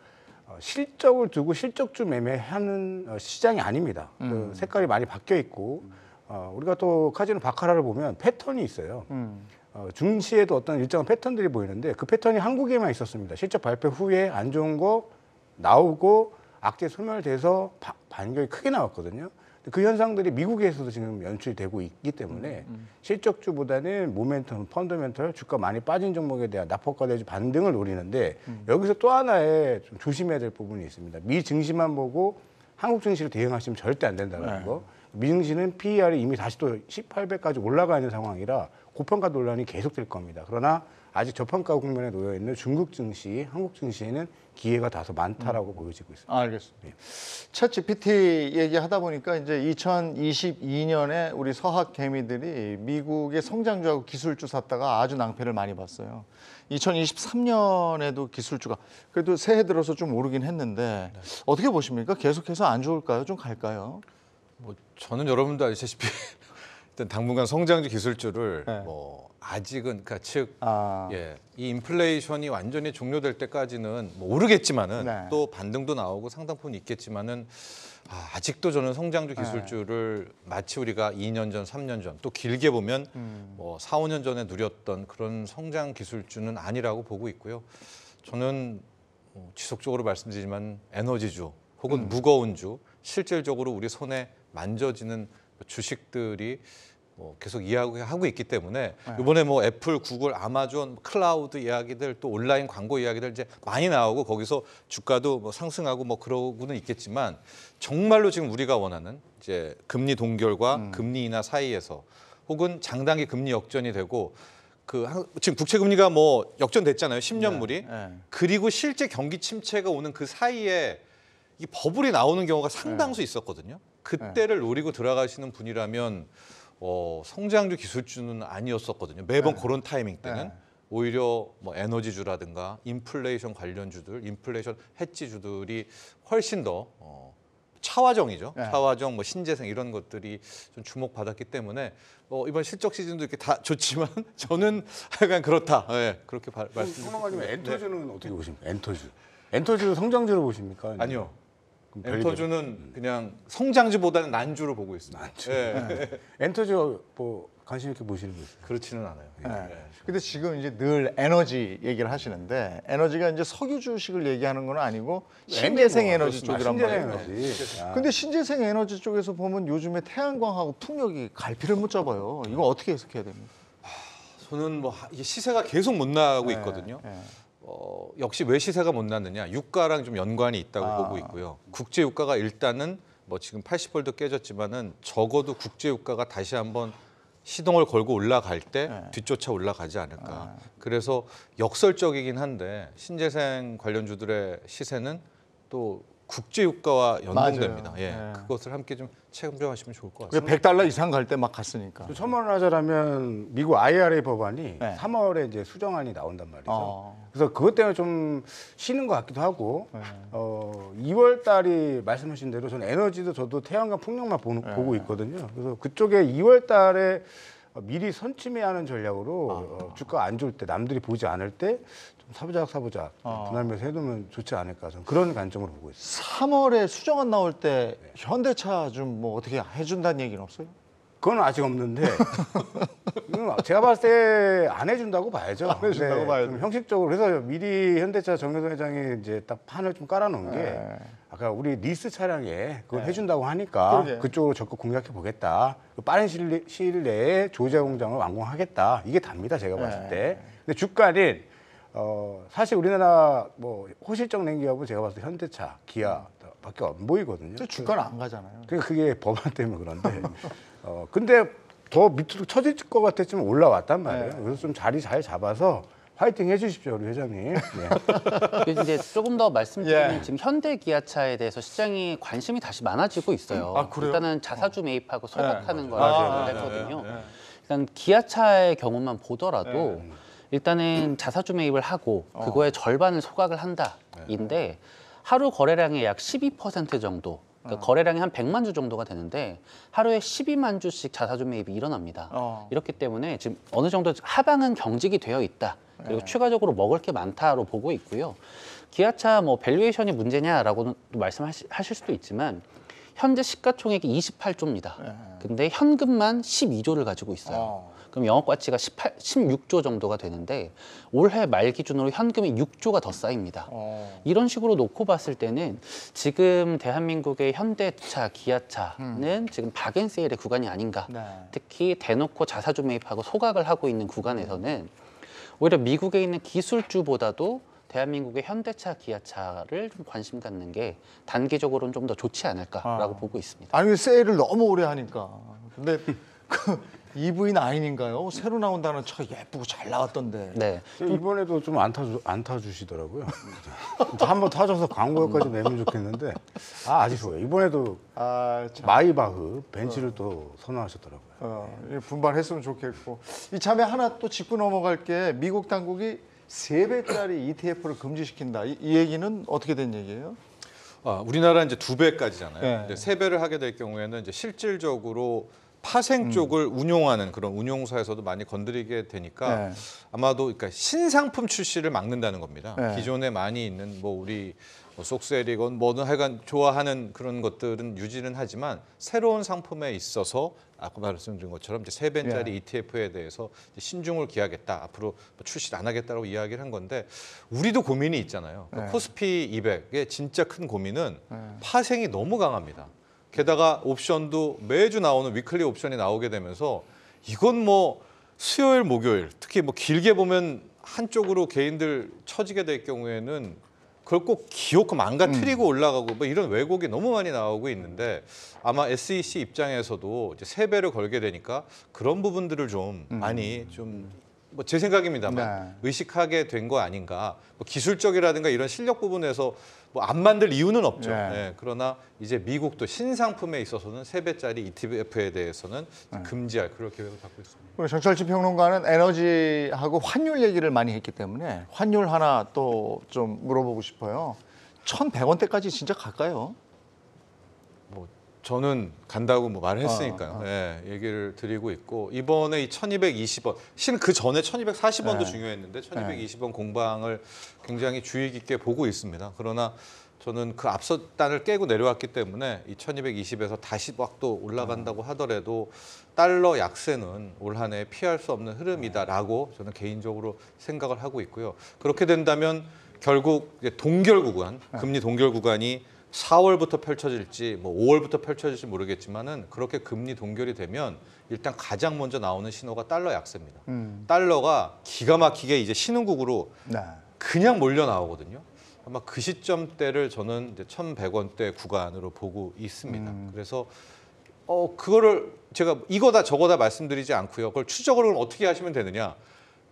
어, 실적을 두고 실적주 매매하는 어, 시장이 아닙니다. 그 음. 그 색깔이 많이 바뀌어 있고 어, 우리가 또 카지노 바카라를 보면 패턴이 있어요. 음. 어, 중시에도 어떤 일정한 패턴들이 보이는데 그 패턴이 한국에만 있었습니다. 실적 발표 후에 안 좋은 거 나오고 악재 소멸돼서 바, 반격이 크게 나왔거든요. 그 현상들이 미국에서도 지금 연출되고 이 있기 때문에 음, 음. 실적주보다는 모멘텀, 펀더멘털, 주가 많이 빠진 종목에 대한 납폭과 대지 반등을 노리는데 음. 여기서 또 하나의 좀 조심해야 될 부분이 있습니다. 미 증시만 보고 한국 증시를 대응하시면 절대 안 된다는 네. 거. 미증시는 PER이 이미 다시 또 18배까지 올라가 있는 상황이라 고평가 논란이 계속될 겁니다. 그러나 아직 저평가 국면에 놓여 있는 중국 증시, 한국 증시에는 기회가 다소 많다라고 음. 보여지고 있습니다. 알겠습니다. 예. GPT 얘기하다 보니까 이제 2022년에 우리 서학 개미들이 미국의 성장주하고 기술주 샀다가 아주 낭패를 많이 봤어요. 2023년에도 기술주가 그래도 새해 들어서 좀 오르긴 했는데 네. 어떻게 보십니까? 계속해서 안 좋을까요? 좀 갈까요? 뭐 저는 여러분도 아시다시피 일단 당분간 성장주 기술주를 네. 뭐 아직은 그러니까 즉이 아. 예, 인플레이션이 완전히 종료될 때까지는 뭐 오르겠지만은 네. 또 반등도 나오고 상당분 있겠지만은 아, 아직도 저는 성장주 네. 기술주를 네. 마치 우리가 2년 전, 3년 전, 또 길게 보면 음. 뭐 4, 5년 전에 누렸던 그런 성장 기술주는 아니라고 보고 있고요. 저는 뭐 지속적으로 말씀드리지만 에너지주 혹은 음. 무거운 주, 실질적으로 우리 손에 만져지는 주식들이 뭐 계속 이야기하고 있기 때문에 네. 이번에 뭐 애플, 구글, 아마존, 클라우드 이야기들 또 온라인 광고 이야기들 이제 많이 나오고 거기서 주가도 뭐 상승하고 뭐 그러고는 있겠지만 정말로 지금 우리가 원하는 이제 금리 동결과 음. 금리 인하 사이에서 혹은 장단기 금리 역전이 되고 그 지금 국채 금리가 뭐 역전됐잖아요. 10년물이. 네. 네. 그리고 실제 경기 침체가 오는 그 사이에 이 버블이 나오는 경우가 상당수 네. 있었거든요. 그때를 네. 노리고 들어가시는 분이라면 어, 성장주 기술주는 아니었었거든요. 매번 네. 그런 타이밍 때는. 네. 오히려 뭐 에너지주라든가 인플레이션 관련주들, 인플레이션 해치주들이 훨씬 더 어, 차화정이죠. 네. 차화정, 뭐 신재생 이런 것들이 좀 주목받았기 때문에 어, 이번 실적 시즌도 이렇게 다 좋지만 저는 하여간 그렇다. 예, 네, 그렇게 말씀드립니다. 엔터주는 어떻게 보십니까? 엔터주. 엔터주 성장주로 보십니까? 아니요. 엔터주는 음. 그냥 성장주보다는 난주를 보고 있습니다. 난주. 네. 예. 엔터주 뭐 관심 있게 보시는 거있요 그렇지는 않아요. 네. 네. 근데 지금 이제 늘 에너지 얘기를 하시는데 에너지가 이제 석유 주식을 얘기하는 건 아니고 뭐 신재생 뭐 에너지 쪽이란 말이에요. 에너 아. 근데 신재생 에너지 쪽에서 보면 요즘에 태양광하고 풍력이 갈피를 못 잡아요. 이거 어떻게 해석해야 됩니까? 저는 뭐 이게 시세가 계속 못 나가고 네. 있거든요. 네. 어, 역시 왜 시세가 못 났느냐 유가랑 좀 연관이 있다고 아. 보고 있고요. 국제 유가가 일단은 뭐 지금 80불도 깨졌지만은 적어도 국제 유가가 다시 한번 시동을 걸고 올라갈 때 네. 뒤쫓아 올라가지 않을까. 아. 그래서 역설적이긴 한데 신재생 관련주들의 시세는 또 국제 유가와 연동됩니다. 예, 네. 그것을 함께 좀체감가시면 좋을 것 같습니다. 100달러 이상 갈 때 막 갔으니까. 천만 원 하자라면 미국 IRA 법안이 네. 3월에 이제 수정안이 나온단 말이죠. 어. 그래서 그것 때문에 좀 쉬는 것 같기도 하고 네. 어, 2월 달이 말씀하신 대로 저는 에너지도 저도 태양광 풍력만 보는, 네. 보고 있거든요. 그래서 그쪽에 2월 달에 미리 선침해야 하는 전략으로 아. 어, 주가 안 좋을 때 남들이 보지 않을 때 사부작 사부작 어. 분할매수 해두면 좋지 않을까 저는 그런 관점으로 보고 있어요다 3월에 수정안 나올 때 네. 현대차 좀 뭐 어떻게 해준다는 얘기는 없어요? 그건 아직 없는데 제가 봤을 때 안 해준다고 봐야죠. 안 해준다고 네. 봐야죠. 형식적으로 그래서 미리 현대차 정교선 회장이 이제 딱 판을 좀 깔아놓은 네. 게 아까 우리 리스 차량에 그걸 네. 해준다고 하니까 그러게. 그쪽으로 적극 공략해 보겠다. 그 빠른 시일, 내에 조제 공장을 완공하겠다. 이게 답니다. 제가 봤을 네. 때. 근데 주가는 어, 사실 우리나라 뭐 호실적 냉기업은 제가 봤을 때 현대차, 기아 밖에 안 보이거든요. 주가는 안 가잖아요. 그게, 그게 법안 때문에 그런데. 어, 근데 더 밑으로 처질 것 같았지만 올라왔단 말이에요. 네. 그래서 좀 자리 잘 잡아서 화이팅 해주십시오, 우리 회장님. 예. 이제 조금 더 말씀드리면 예. 지금 현대 기아차에 대해서 시장이 관심이 다시 많아지고 있어요. 음, 아, 일단은 자사주 어. 매입하고 소각하는 네, 거라고 아, 네. 했거든요. 네, 네, 일단 기아차의 경우만 보더라도 네. 일단은 자사주 매입을 하고 어. 그거의 절반을 소각을 한다인데 네. 하루 거래량의 약 12% 정도 그러니까 어. 거래량이 한 100만 주 정도가 되는데 하루에 12만 주씩 자사주 매입이 일어납니다. 어. 이렇기 때문에 지금 어느 정도 하방은 경직이 되어 있다. 그리고 네. 추가적으로 먹을 게 많다로 보고 있고요. 기아차 뭐 밸류에이션이 문제냐라고는 말씀하실 수도 있지만 현재 시가총액이 28조입니다. 네. 근데 현금만 12조를 가지고 있어요. 어. 그럼 영업 가치가 18, 16조 정도가 되는데 올해 말 기준으로 현금이 6조가 더 쌓입니다. 어. 이런 식으로 놓고 봤을 때는 지금 대한민국의 현대차, 기아차는 음. 지금 박앤세일의 구간이 아닌가. 네. 특히 대놓고 자사주 매입하고 소각을 하고 있는 구간에서는 오히려 미국에 있는 기술주보다도 대한민국의 현대차, 기아차를 좀 관심 갖는 게 단기적으로는 좀 더 좋지 않을까라고 아. 보고 있습니다. 아니 세일을 너무 오래 하니까. 근데 그 EV9인가요? 새로 나온다는 차 예쁘고 잘 나왔던데. 네. 이번에도 좀 안 타주 안 타주시더라고요. 한번 타줘서 광고까지 역 내면 좋겠는데 아 아쉬워요. 이번에도 아, 마이바흐 벤치를또 선호하셨더라고요. 어, 예, 분발했으면 좋겠고 이참에 하나 또 짚고 넘어갈 게 미국 당국이 세배짜리 ETF를 금지시킨다. 이, 이 얘기는 어떻게 된 얘기예요? 아, 우리나라 이제 두 배까지잖아요. 네. 이제 세 배를 하게 될 경우에는 이제 실질적으로 파생 음. 쪽을 운용하는 그런 운용사에서도 많이 건드리게 되니까 네. 아마도 그러니까 신상품 출시를 막는다는 겁니다. 네. 기존에 많이 있는 뭐 우리 속세리건 뭐 뭐든 하여간 좋아하는 그런 것들은 유지는 하지만 새로운 상품에 있어서 아까 말씀드린 것처럼 이제 세 배짜리 예. ETF에 대해서 신중을 기하겠다. 앞으로 뭐 출시를 안 하겠다라고 이야기를 한 건데 우리도 고민이 있잖아요. 그러니까 예. 코스피 200의 진짜 큰 고민은 예. 파생이 너무 강합니다. 게다가 옵션도 매주 나오는 위클리 옵션이 나오게 되면서 이건 뭐 수요일, 목요일 특히 뭐 길게 보면 한쪽으로 개인들 처지게 될 경우에는 그걸 꼭기억금안가트리고 그 음. 올라가고 뭐 이런 왜곡이 너무 많이 나오고 있는데 아마 SEC 입장에서도 이제 세배를 걸게 되니까 그런 부분들을 좀 음. 많이 음. 좀 뭐제 생각입니다만 네. 의식하게 된 거 아닌가. 뭐 기술적이라든가 이런 실력 부분에서 뭐 안 만들 이유는 없죠. 네. 네. 그러나 이제 미국도 신상품에 있어서는 세배짜리 ETF에 대해서는 네. 금지할 그런 계획을 갖고 있습니다. 우리 정철진 평론가는 에너지하고 환율 얘기를 많이 했기 때문에 환율 하나 또 좀 물어보고 싶어요. 천백 원대까지 진짜 갈까요? 저는 간다고 뭐 말을 했으니까요. 아, 아. 예, 얘기를 드리고 있고 이번에 이 1220원, 실은 그 전에 1240원도 네. 중요했는데 1220원 공방을 굉장히 주의 깊게 보고 있습니다. 그러나 저는 그 앞서단을 깨고 내려왔기 때문에 이 1220에서 다시 막또 올라간다고 아. 하더라도 달러 약세는 올 한해 피할 수 없는 흐름이다라고 저는 개인적으로 생각을 하고 있고요. 그렇게 된다면 결국 동결 구간, 네. 금리 동결 구간이 4월부터 펼쳐질지 뭐 5월부터 펼쳐질지 모르겠지만은 그렇게 금리 동결이 되면 일단 가장 먼저 나오는 신호가 달러 약세입니다. 음. 달러가 기가 막히게 이제 신흥국으로 네. 그냥 몰려 나오거든요. 아마 그 시점대를 저는 이제 1,100원대 구간으로 보고 있습니다. 음. 그래서 어 그거를 제가 이거다 저거다 말씀드리지 않고요. 그걸 추적을 어떻게 하시면 되느냐?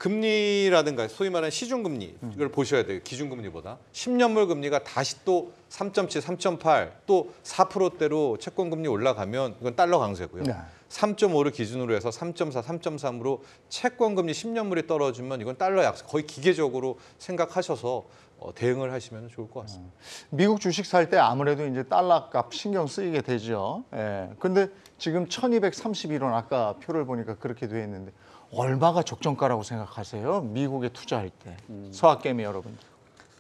금리라든가 소위 말하는 시중금리 음. 이걸 음. 보셔야 돼요. 기준금리보다. 10년물 금리가 다시 또 3.7, 3.8, 또 4%대로 채권금리 올라가면 이건 달러 강세고요. 네. 3.5를 기준으로 해서 3.4, 3.3으로 채권금리 10년물이 떨어지면 이건 달러 약세 거의 기계적으로 생각하셔서 어, 대응을 하시면 좋을 것 같습니다. 음. 미국 주식 살 때 아무래도 이제 달러 값 신경 쓰이게 되죠. 예. 근데 지금 1231원 아까 표를 보니까 그렇게 돼 있는데 얼마가 적정가라고 생각하세요? 미국에 투자할 때 음. 서학개미 여러분들.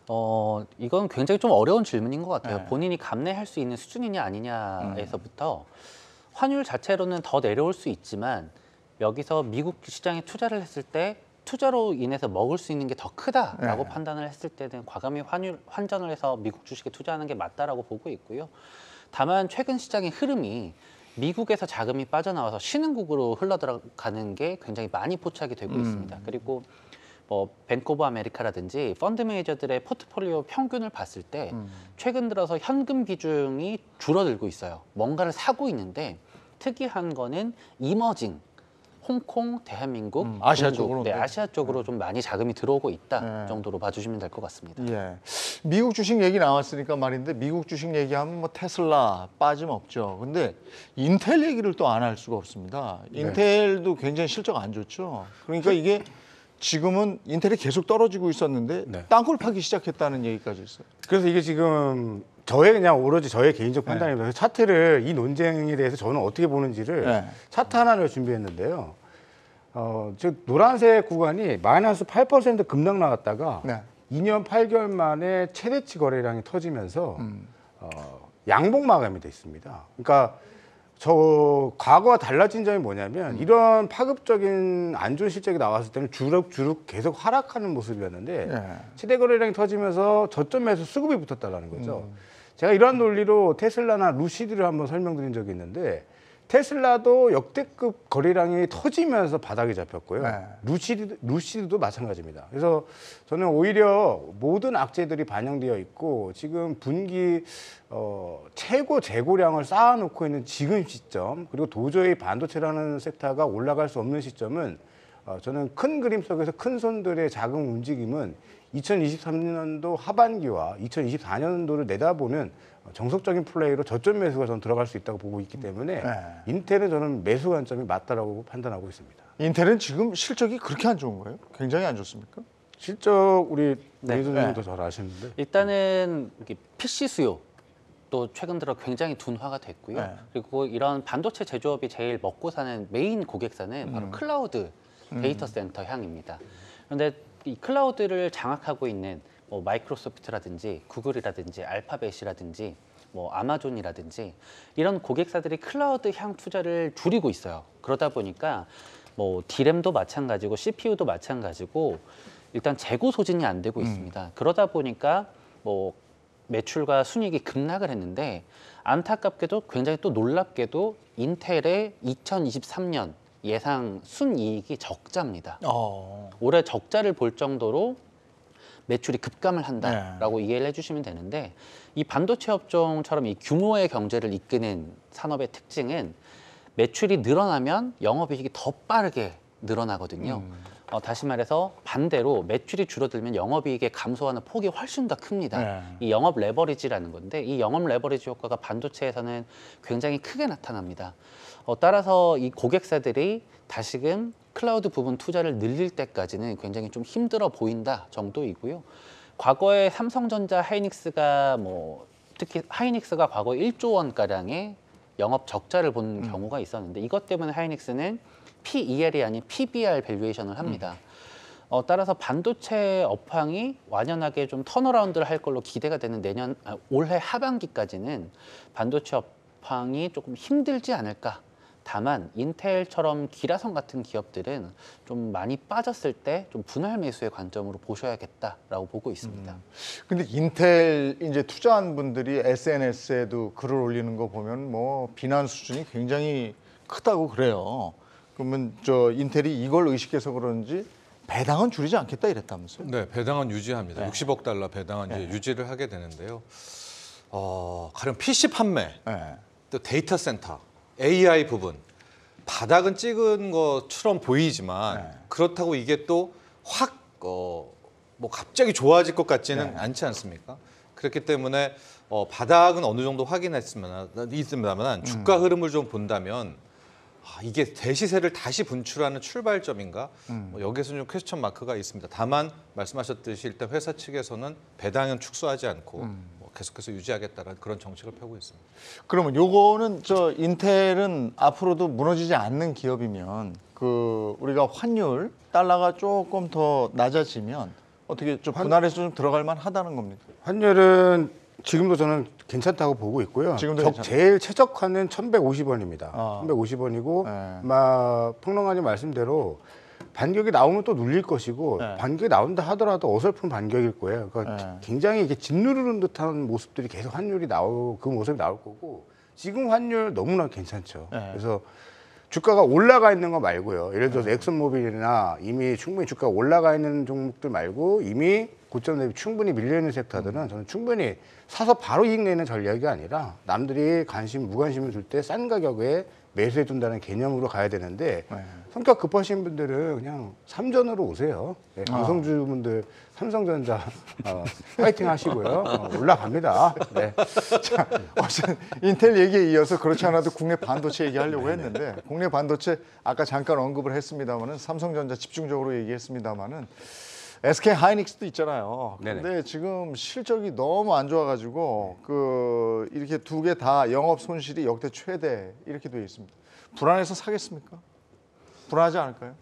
어 이건 굉장히 좀 어려운 질문인 것 같아요. 네. 본인이 감내할 수 있는 수준이냐 아니냐에서부터 음. 환율 자체로는 더 내려올 수 있지만 여기서 미국 시장에 투자를 했을 때 투자로 인해서 먹을 수 있는 게 더 크다라고 네. 판단을 했을 때는 과감히 환율 환전을 해서 미국 주식에 투자하는 게 맞다라고 보고 있고요. 다만 최근 시장의 흐름이 미국에서 자금이 빠져나와서 신흥국으로 흘러들어가는 게 굉장히 많이 포착이 되고 음. 있습니다. 그리고 뭐 벤코브 아메리카라든지 펀드 매니저들의 포트폴리오 평균을 봤을 때 음. 최근 들어서 현금 비중이 줄어들고 있어요. 뭔가를 사고 있는데 특이한 거는 이머징 홍콩, 대한민국, 음, 아시아 중국, 쪽으로 네, 네. 아시아 쪽으로 네. 좀 많이 자금이 들어오고 있다 네. 정도로 봐주시면 될 것 같습니다. 예. 미국 주식 얘기 나왔으니까 말인데 미국 주식 얘기하면 뭐 테슬라 빠짐없죠. 근데 인텔 얘기를 또 안 할 수가 없습니다. 네. 인텔도 굉장히 실적 안 좋죠. 그러니까 이게 지금은 인텔이 계속 떨어지고 있었는데 네. 땅굴 파기 시작했다는 얘기까지 있어요. 그래서 이게 지금 저의 그냥 오로지 저의 개인적 판단입니다. 네. 차트를 이 논쟁에 대해서 저는 어떻게 보는지를 네. 차트 하나를 준비했는데요. 어, 즉 노란색 구간이 마이너스 8% 급락 나갔다가 네. 2년 8개월 만에 최대치 거래량이 터지면서 음. 어, 양봉 마감이 돼 있습니다. 그러니까 저 과거와 달라진 점이 뭐냐면 음. 이런 파급적인 안 좋은 실적이 나왔을 때는 주룩주룩 계속 하락하는 모습이었는데 네. 예. 시대 거래량이 터지면서 저점에서 수급이 붙었다라는 거죠. 음. 제가 이러한 논리로 테슬라나 루시드를 한번 설명드린 적이 있는데 테슬라도 역대급 거래량이 터지면서 바닥에 잡혔고요. 네. 루시드, 루시드도 마찬가지입니다. 그래서 저는 오히려 모든 악재들이 반영되어 있고 지금 분기 어, 최고 재고량을 쌓아놓고 있는 지금 시점 그리고 도저히 반도체라는 섹터가 올라갈 수 없는 시점은 어, 저는 큰 그림 속에서 큰 손들의 작은 움직임은 2023년도 하반기와 2024년도를 내다보면 정석적인 플레이로 저점 매수가 저 들어갈 수 있다고 보고 있기 때문에 네. 인텔은 저는 매수 관점이 맞다라고 판단하고 있습니다. 인텔은 지금 실적이 그렇게 안 좋은 거예요? 굉장히 안 좋습니까? 실적 우리 네. 매니님도 네. 잘 아시는데 일단은 PC 수요 또 최근 들어 굉장히 둔화가 됐고요. 네. 그리고 이런 반도체 제조업이 제일 먹고 사는 메인 고객사는 음. 바로 음. 클라우드 데이터 센터 향입니다. 그런데 이 클라우드를 장악하고 있는 뭐 마이크로소프트라든지 구글이라든지 알파벳이라든지 뭐 아마존이라든지 이런 고객사들이 클라우드 향 투자를 줄이고 있어요. 그러다 보니까 뭐 디램도 마찬가지고 CPU도 마찬가지고 일단 재고 소진이 안 되고 음. 있습니다. 그러다 보니까 뭐 매출과 순이익이 급락을 했는데 안타깝게도 굉장히 또 놀랍게도 인텔의 2023년 예상 순이익이 적자입니다. 어. 올해 적자를 볼 정도로 매출이 급감을 한다라고 네. 이해를 해주시면 되는데 이 반도체 업종처럼 이 규모의 경제를 이끄는 산업의 특징은 매출이 늘어나면 영업이익이 더 빠르게 늘어나거든요. 음. 어, 다시 말해서 반대로 매출이 줄어들면 영업이익의 감소하는 폭이 훨씬 더 큽니다. 네. 이 영업 레버리지라는 건데 이 영업 레버리지 효과가 반도체에서는 굉장히 크게 나타납니다. 어, 따라서 이 고객사들이 다시금 클라우드 부분 투자를 늘릴 때까지는 굉장히 좀 힘들어 보인다 정도이고요. 과거에 삼성전자, 하이닉스가 뭐 특히 하이닉스가 과거 1조 원가량의 영업 적자를 본 음. 경우가 있었는데 이것 때문에 하이닉스는 PER이 아닌 PBR 밸류에이션을 합니다. 음. 어, 따라서 반도체 업황이 완연하게 좀 턴어라운드를 할 걸로 기대가 되는 내년 아, 올해 하반기까지는 반도체 업황이 조금 힘들지 않을까 다만 인텔처럼 기라성 같은 기업들은 좀 많이 빠졌을 때 좀 분할 매수의 관점으로 보셔야겠다라고 보고 있습니다. 음. 근데 인텔 이제 투자한 분들이 SNS에도 글을 올리는 거 보면 뭐 비난 수준이 굉장히 크다고 그래요. 그러면 저 인텔이 이걸 의식해서 그런지 배당은 줄이지 않겠다 이랬다면서요? 네, 배당은 유지합니다. 네. 60억 달러 배당은 네. 이제 유지를 하게 되는데요. 어, 가령 PC 판매, 네. 또 데이터 센터 AI 부분 바닥은 찍은 것처럼 보이지만 네. 그렇다고 이게 또확 어, 뭐 갑자기 좋아질 것 같지는 네. 않지 않습니까? 그렇기 때문에 어, 바닥은 어느 정도 확인했으면 있습니다만 음. 주가 음. 흐름을 좀 본다면 아, 이게 대시세를 다시 분출하는 출발점인가? 음. 뭐 여기에서 좀 퀘스천 마크가 있습니다. 다만 말씀하셨듯이 일단 회사 측에서는 배당은 축소하지 않고 음. 계속해서 유지하겠다는 그런 정책을 펴고 있습니다. 그러면 요거는 저 인텔은 앞으로도 무너지지 않는 기업이면 그 우리가 환율 달러가 조금 더 낮아지면 어떻게 좀 분할해서 좀 들어갈 만하다는 겁니까 환율은 지금도 저는 괜찮다고 보고 있고요. 지금도 괜 제일 최적화는 천백오십 원입니다 아. 천백오십 원이고 네. 막 평론가님 말씀대로 반격이 나오면 또 눌릴 것이고 네. 반격이 나온다 하더라도 어설픈 반격일 거예요. 그러니까 네. 굉장히 이게 짓누르는 듯한 모습들이 계속 환율이 나오 그 모습이 나올 거고 지금 환율 너무나 괜찮죠. 네. 그래서 주가가 올라가 있는 거 말고요. 예를 들어서 네. 엑슨모빌이나 이미 충분히 주가가 올라가 있는 종목들 말고 이미 고점 대비 충분히 밀려있는 섹터들은 음. 저는 충분히 사서 바로 이익 내는 전략이 아니라 남들이 관심, 무관심을 줄 때 싼 가격에 매수해둔다는 개념으로 가야 되는데 네. 성격 급하신 분들은 그냥 삼전으로 오세요. 네, 아. 강성주 분들 삼성전자 어, 파이팅 하시고요. 어, 올라갑니다. 네. 자, 어쨌든 인텔 얘기에 이어서 그렇지 않아도 국내 반도체 얘기하려고 했는데 국내 반도체 아까 잠깐 언급을 했습니다마는 삼성전자 집중적으로 얘기했습니다마는 SK 하이닉스도 있잖아요. 근데 네네. 지금 실적이 너무 안 좋아가지고 그 이렇게 두 개 다 영업 손실이 역대 최대 이렇게 되어 있습니다. 불안해서 사겠습니까? 불안하지 않을까요?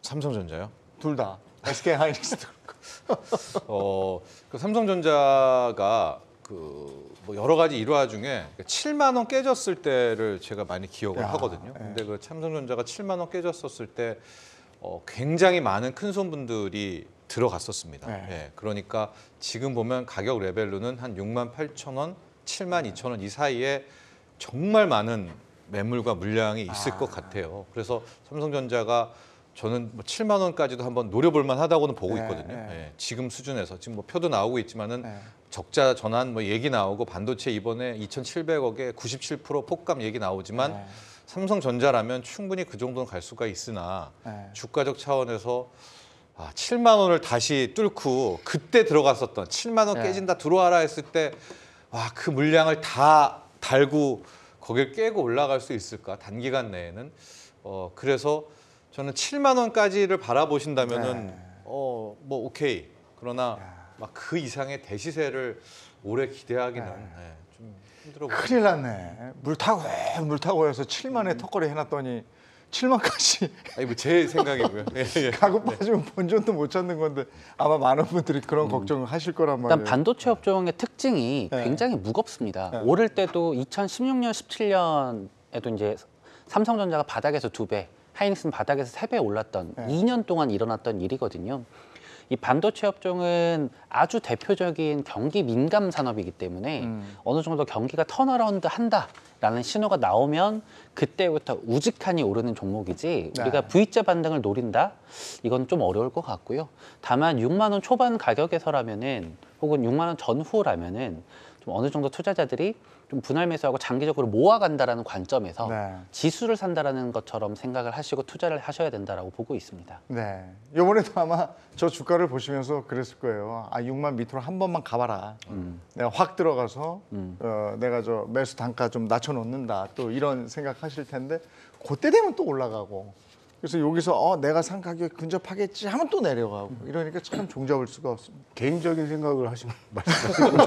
삼성전자요? 둘 다. SK 하이닉스도 그렇고. 어, 그 삼성전자가 그뭐 여러 가지 일화 중에 7만 그러니까 원 깨졌을 때를 제가 많이 기억을 야, 하거든요. 예. 근데 그 삼성전자가 7만 원 깨졌었을 때 어, 굉장히 많은 큰 손분들이 들어갔었습니다. 네. 예, 그러니까 지금 보면 가격 레벨로는 한 6만 8천 원, 7만 2천 원 이 사이에 정말 많은 매물과 물량이 있을 아. 것 같아요. 그래서 삼성전자가 저는 뭐 7만 원까지도 한번 노려볼 만하다고는 보고 네, 있거든요. 네. 예, 지금 수준에서 지금 뭐 표도 나오고 있지만은 네. 적자 전환 뭐 얘기 나오고 반도체 이번에 2,700억에 97% 폭감 얘기 나오지만 네. 삼성전자라면 충분히 그 정도는 갈 수가 있으나 네. 주가적 차원에서 아, 7만 원을 다시 뚫고 그때 들어갔었던 7만 원 깨진다 들어와라 했을 때 와 그 물량을 다 달고 거기를 깨고 올라갈 수 있을까 단기간 내에는 어, 그래서 저는 7만 원까지를 바라보신다면은 네. 어뭐 오케이 그러나 막 그 이상의 대시세를 오래 기대하기는 네. 네 좀 힘들어 큰일 났네 물 타고 물 타고 해서 7만에 음. 턱걸이 해놨더니 7만까지. 아니 뭐제 생각이고요. 예, 예. 가구 빠지면 본전도 못 찾는 건데 아마 많은 분들이 그런 음. 걱정을 하실 거란 말이에요. 일단 반도체 업종의 특징이 네. 굉장히 무겁습니다. 네. 오를 때도 2016년, 17년에도 이제 삼성전자가 바닥에서 두 배, 하이닉스는 바닥에서 세 배 올랐던 네. 2년 동안 일어났던 일이거든요. 이 반도체 업종은 아주 대표적인 경기 민감 산업이기 때문에 음. 어느 정도 경기가 턴어라운드 한다 라는 신호가 나오면 그때부터 우직한이 오르는 종목이지 네. 우리가 V자 반등을 노린다? 이건 좀 어려울 것 같고요. 다만 6만 원 초반 가격에서라면은 혹은 6만 원 전후라면은 좀 어느 정도 투자자들이 좀 분할 매수하고 장기적으로 모아간다라는 관점에서 네. 지수를 산다라는 것처럼 생각을 하시고 투자를 하셔야 된다라고 보고 있습니다. 네. 이번에도 아마 저 주가를 보시면서 그랬을 거예요. 아 6만 밑으로 한 번만 가봐라. 음. 내가 확 들어가서 음. 어, 내가 저 매수 단가 좀 낮춰놓는다. 또 이런 생각하실 텐데 그때 되면 또 올라가고 그래서 여기서 어, 내가 산 가격에 근접하겠지 하면 또 내려가고 이러니까 참 종잡을 수가 없습니다. 개인적인 생각을 하시면 말씀하시는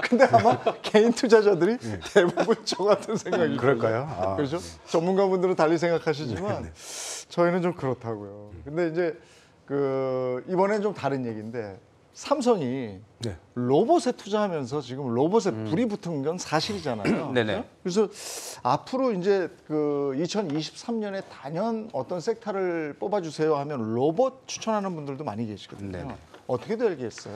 근데 아마 개인 투자자들이 네. 대부분 저 같은 생각이 음, 그럴까요? 아, 그렇죠? 전문가분들은 달리 생각하시지만 네, 네. 저희는 좀 그렇다고요. 근데 이제 그 이번엔 좀 다른 얘기인데 삼성이 네. 로봇에 투자하면서 지금 로봇에 음. 불이 붙은 건 사실이잖아요. 네네. 그래서 앞으로 이제 그 2023년에 단연 어떤 섹터를 뽑아주세요 하면 로봇 추천하는 분들도 많이 계시거든요. 네네. 어떻게 되겠어요?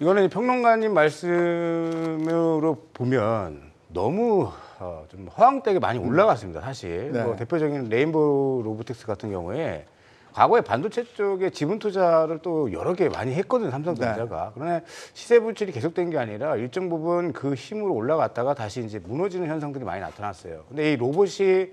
이거는 평론가님 말씀으로 보면 너무 어, 좀 허황되게 많이 음. 올라갔습니다. 사실 뭐 네. 뭐 대표적인 레인보우 로보틱스 같은 경우에 과거에 반도체 쪽에 지분 투자를 또 여러 개 많이 했거든 삼성전자가. 네. 그러나 시세 분출이 계속된 게 아니라 일정 부분 그 힘으로 올라갔다가 다시 이제 무너지는 현상들이 많이 나타났어요. 근데 이 로봇이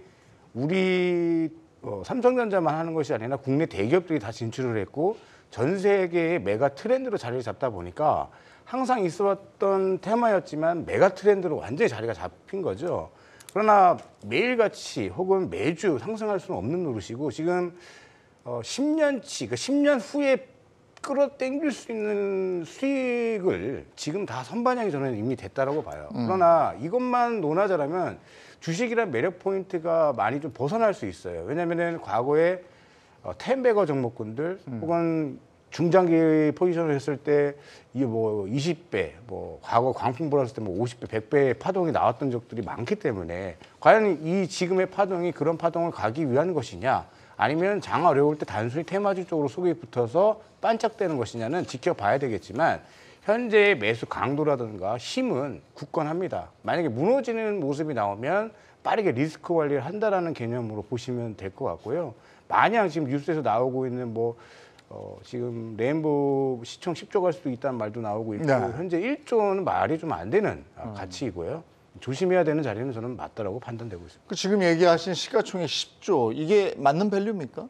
우리 어, 삼성전자만 하는 것이 아니라 국내 대기업들이 다 진출을 했고 전 세계의 메가 트렌드로 자리를 잡다 보니까 항상 있어왔던 테마였지만 메가 트렌드로 완전히 자리가 잡힌 거죠. 그러나 매일같이 혹은 매주 상승할 수는 없는 노릇이고 지금 어, 10년치, 그 10년 후에 끌어당길 수 있는 수익을 지금 다 선반영이 저는 이미 됐다라고 봐요. 음. 그러나 이것만 논하자라면 주식이란 매력 포인트가 많이 좀 벗어날 수 있어요. 왜냐면은 과거에 어, 텐베거 종목군들 음. 혹은 중장기 포지션을 했을 때 이게 뭐 20배, 뭐 과거 광풍 불었을 때뭐 50배, 100배의 파동이 나왔던 적들이 많기 때문에 과연 이 지금의 파동이 그런 파동을 가기 위한 것이냐 아니면 장 어려울 때 단순히 테마주 쪽으로 속이 붙어서 반짝대는 것이냐는 지켜봐야 되겠지만 현재의 매수 강도라든가 힘은 굳건합니다. 만약에 무너지는 모습이 나오면 빠르게 리스크 관리를 한다라는 개념으로 보시면 될 것 같고요. 마냥 지금 뉴스에서 나오고 있는 뭐 어, 지금 레인보시청 10조 갈 수도 있다는 말도 나오고 있고 네. 현재 1조는 말이 좀 안 되는 음. 가치이고요. 조심해야 되는 자리는 저는 맞다라고 판단되고 있습니다. 그 지금 얘기하신 시가총액 10조 이게 맞는 밸류입니까?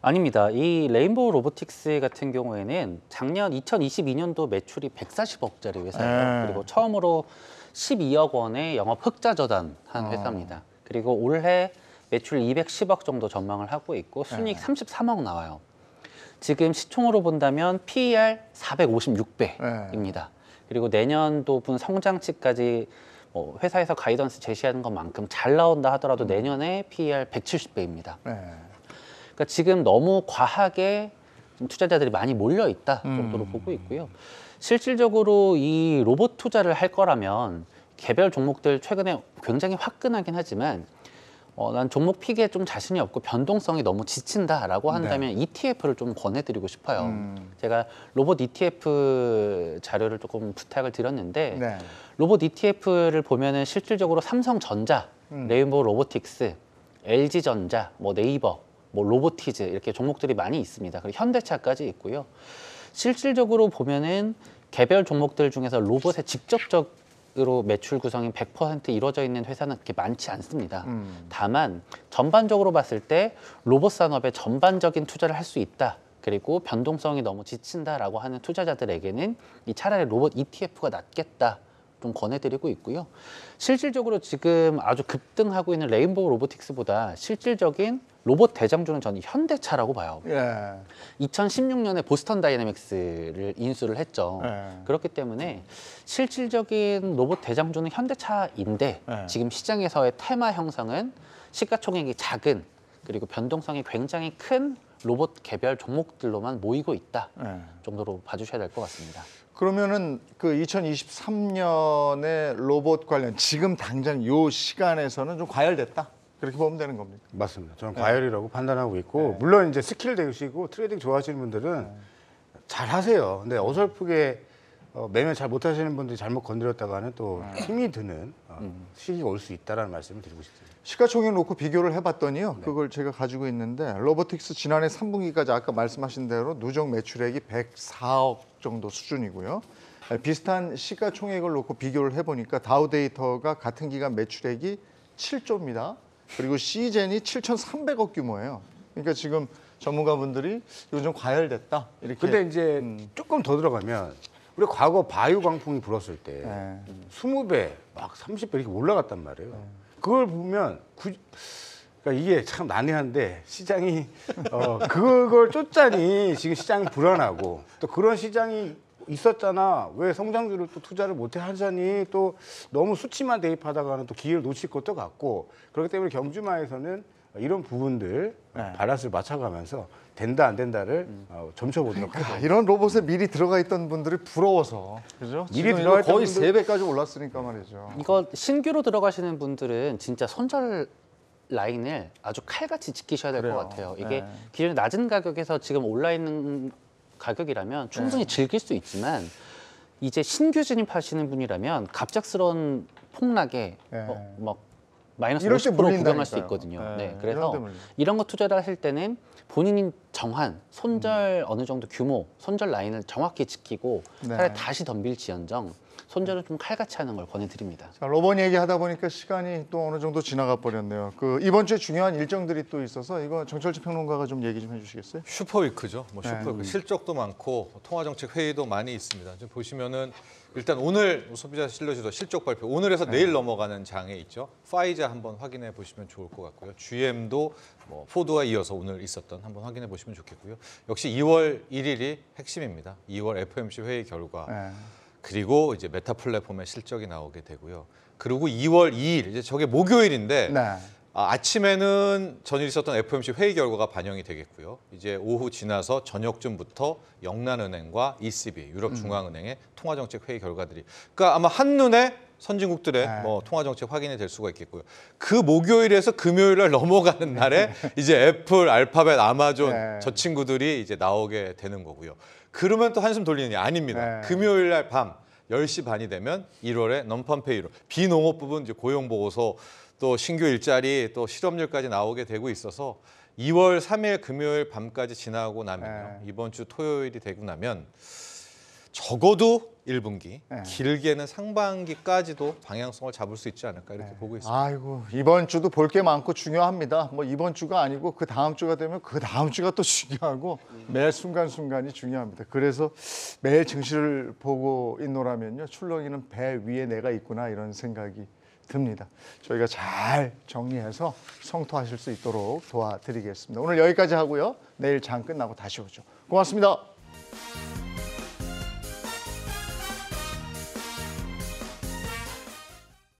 아닙니다. 이 레인보우 로보틱스 같은 경우에는 작년 2022년도 매출이 140억짜리 회사예요. 네. 그리고 처음으로 12억 원의 영업 흑자 저단한 어. 회사입니다. 그리고 올해 매출 210억 정도 전망을 하고 있고 순이 33억 나와요. 지금 시총으로 본다면 PER 456배입니다. 그리고 내년도 분 성장치까지 어, 회사에서 가이던스 제시하는 것만큼 잘 나온다 하더라도 음. 내년에 PER 170배입니다. 네. 그러니까 지금 너무 과하게 투자자들이 많이 몰려 있다 음. 정도로 음. 보고 있고요. 실질적으로 이 로봇 투자를 할 거라면 개별 종목들 최근에 굉장히 화끈하긴 하지만 어, 난 종목 픽에 좀 자신이 없고 변동성이 너무 지친다라고 네. 한다면 네. E ETF를 좀 권해드리고 싶어요. 음. 제가 로봇 ETF 자료를 조금 부탁을 드렸는데 네. 로봇 ETF를 보면은 실질적으로 삼성전자, 음. 레인보우 로보틱스, LG전자, 뭐 네이버, 뭐 로보티즈 이렇게 종목들이 많이 있습니다. 그리고 현대차까지 있고요. 실질적으로 보면은 개별 종목들 중에서 로봇에 직접적 으로 매출 구성이 100% 이루어져 있는 회사는 그렇게 많지 않습니다. 음. 다만 전반적으로 봤을 때 로봇 산업에 전반적인 투자를 할 수 있다. 그리고 변동성이 너무 지친다라고 하는 투자자들에게는 이 차라리 로봇 ETF가 낫겠다. 좀 권해드리고 있고요. 실질적으로 지금 아주 급등하고 있는 레인보우 로보틱스보다 실질적인 로봇 대장주는 저는 현대차라고 봐요. 예. 2016년에 보스턴 다이내믹스를 인수를 했죠. 예. 그렇기 때문에 실질적인 로봇 대장주는 현대차인데 예. 지금 시장에서의 테마 형성은 시가총액이 작은 그리고 변동성이 굉장히 큰 로봇 개별 종목들로만 모이고 있다 예. 정도로 봐주셔야 될 것 같습니다. 그러면은 그 2023년에 로봇 관련 지금 당장 요 시간에서는 좀 과열됐다. 그렇게 보면 되는 겁니까? 맞습니다. 저는 네. 과열이라고 네. 판단하고 있고 네. 물론 이제 스킬 되시고 트레이딩 좋아하시는 분들은 네. 잘 하세요. 근데 어설프게 어, 매매 잘 못하시는 분들이 잘못 건드렸다가는 또 음. 힘이 드는 어, 음. 시기가 올 수 있다라는 말씀을 드리고 싶습니다. 시가총액 놓고 비교를 해봤더니요. 네. 그걸 제가 가지고 있는데 로보틱스 지난해 3분기까지 아까 말씀하신 대로 누적 매출액이 104억 정도 수준이고요. 아, 비슷한 시가총액을 놓고 비교를 해보니까 다우데이터가 같은 기간 매출액이 7조입니다. 그리고 시젠이 7,300억 규모예요. 그러니까 지금 전문가분들이 요즘 과열됐다. 이렇게 근데 이제 음. 조금 더 들어가면 우리 과거 바이오 광풍이 불었을 때 네. 스무 배막 삼십 배 이렇게 올라갔단 말이에요. 그걸 보면 구, 그러니까 이게 참 난해한데 시장이 어, 그걸 쫓자니 지금 시장이 불안하고 또 그런 시장이 있었잖아. 왜 성장주를 또 투자를 못해 하자니 또 너무 수치만 대입하다가는 또 기회를 놓칠 것도 같고 그렇기 때문에 경주마에서는 이런 부분들 네. 밸런스를 맞춰가면서 된다 안 된다를 어, 점쳐보도록 그러니까 이런 로봇에 미리 들어가 있던 분들이 부러워서 그죠? 미리 들어가 거의 분들- 세 배까지 올랐으니까 말이죠. 이거 신규로 들어가시는 분들은 진짜 손절 라인을 아주 칼같이 지키셔야 될 것 같아요. 네. 이게 네. 기존에 낮은 가격에서 지금 올라있는 가격이라면 충분히 네. 즐길 수 있지만 이제 신규 진입하시는 분이라면 갑작스러운 폭락에 네. 어, 막 마이너스 이럴 때50% 구경할 수 있거든요. 네, 네, 그래서 물려 이런 거 투자를 하실 때는 본인이 정한 손절 음. 어느 정도 규모, 손절 라인을 정확히 지키고 네. 차라리 다시 덤빌지연정 손절은 좀 칼같이 하는 걸 권해드립니다. 자, 로봇 얘기하다 보니까 시간이 또 어느 정도 지나가 버렸네요. 그 이번 주에 중요한 일정들이 또 있어서 이거 정철지 평론가가 좀 얘기 좀 해주시겠어요? 슈퍼위크죠. 뭐 슈퍼 네. 음. 실적도 많고 통화정책 회의도 많이 있습니다. 좀 보시면은 일단 오늘 소비자 실뢰지도 실적 발표 오늘에서 네. 내일 네. 넘어가는 장에 있죠. 파이자 한번 확인해 보시면 좋을 것 같고요. GM도 뭐 포드와 이어서 오늘 있었던 한번 확인해 보시면 좋겠고요. 역시 2월 1일이 핵심입니다. 2월 FOMC 회의 결과. 네. 그리고 이제 메타 플랫폼의 실적이 나오게 되고요. 그리고 2월 2일 이제 저게 목요일인데 네. 아, 침에는 전일 있었던 FOMC 회의 결과가 반영이 되겠고요. 이제 오후 지나서 저녁쯤부터 영란은행과 ECB 유럽중앙은행의 음. 통화정책 회의 결과들이 그러니까 아마 한 눈에 선진국들의 네. 뭐 통화정책 확인이 될 수가 있겠고요. 그 목요일에서 금요일날 넘어가는 날에 이제 애플, 알파벳, 아마존 네. 저 친구들이 이제 나오게 되는 거고요. 그러면 또 한숨 돌리느냐? 아닙니다. 네. 금요일 날밤 10시 반이 되면 1월에 넘판페이로 비농업부분 이제 고용보고서 또 신규 일자리 또 실업률까지 나오게 되고 있어서 2월 3일 금요일 밤까지 지나고 나면요. 네. 이번 주 토요일이 되고 나면 적어도 1분기, 네. 길게는 상반기까지도 방향성을 잡을 수 있지 않을까 이렇게 네. 보고 있습니다. 아이고 이번 주도 볼 게 많고 중요합니다. 뭐 이번 주가 아니고 그 다음 주가 되면 그 다음 주가 또 중요하고 매 순간 순간이 중요합니다. 그래서 매일 증시를 보고 있노라면요 출렁이는 배 위에 내가 있구나 이런 생각이 듭니다. 저희가 잘 정리해서 성토하실 수 있도록 도와드리겠습니다. 오늘 여기까지 하고요. 내일 장 끝나고 다시 오죠. 고맙습니다.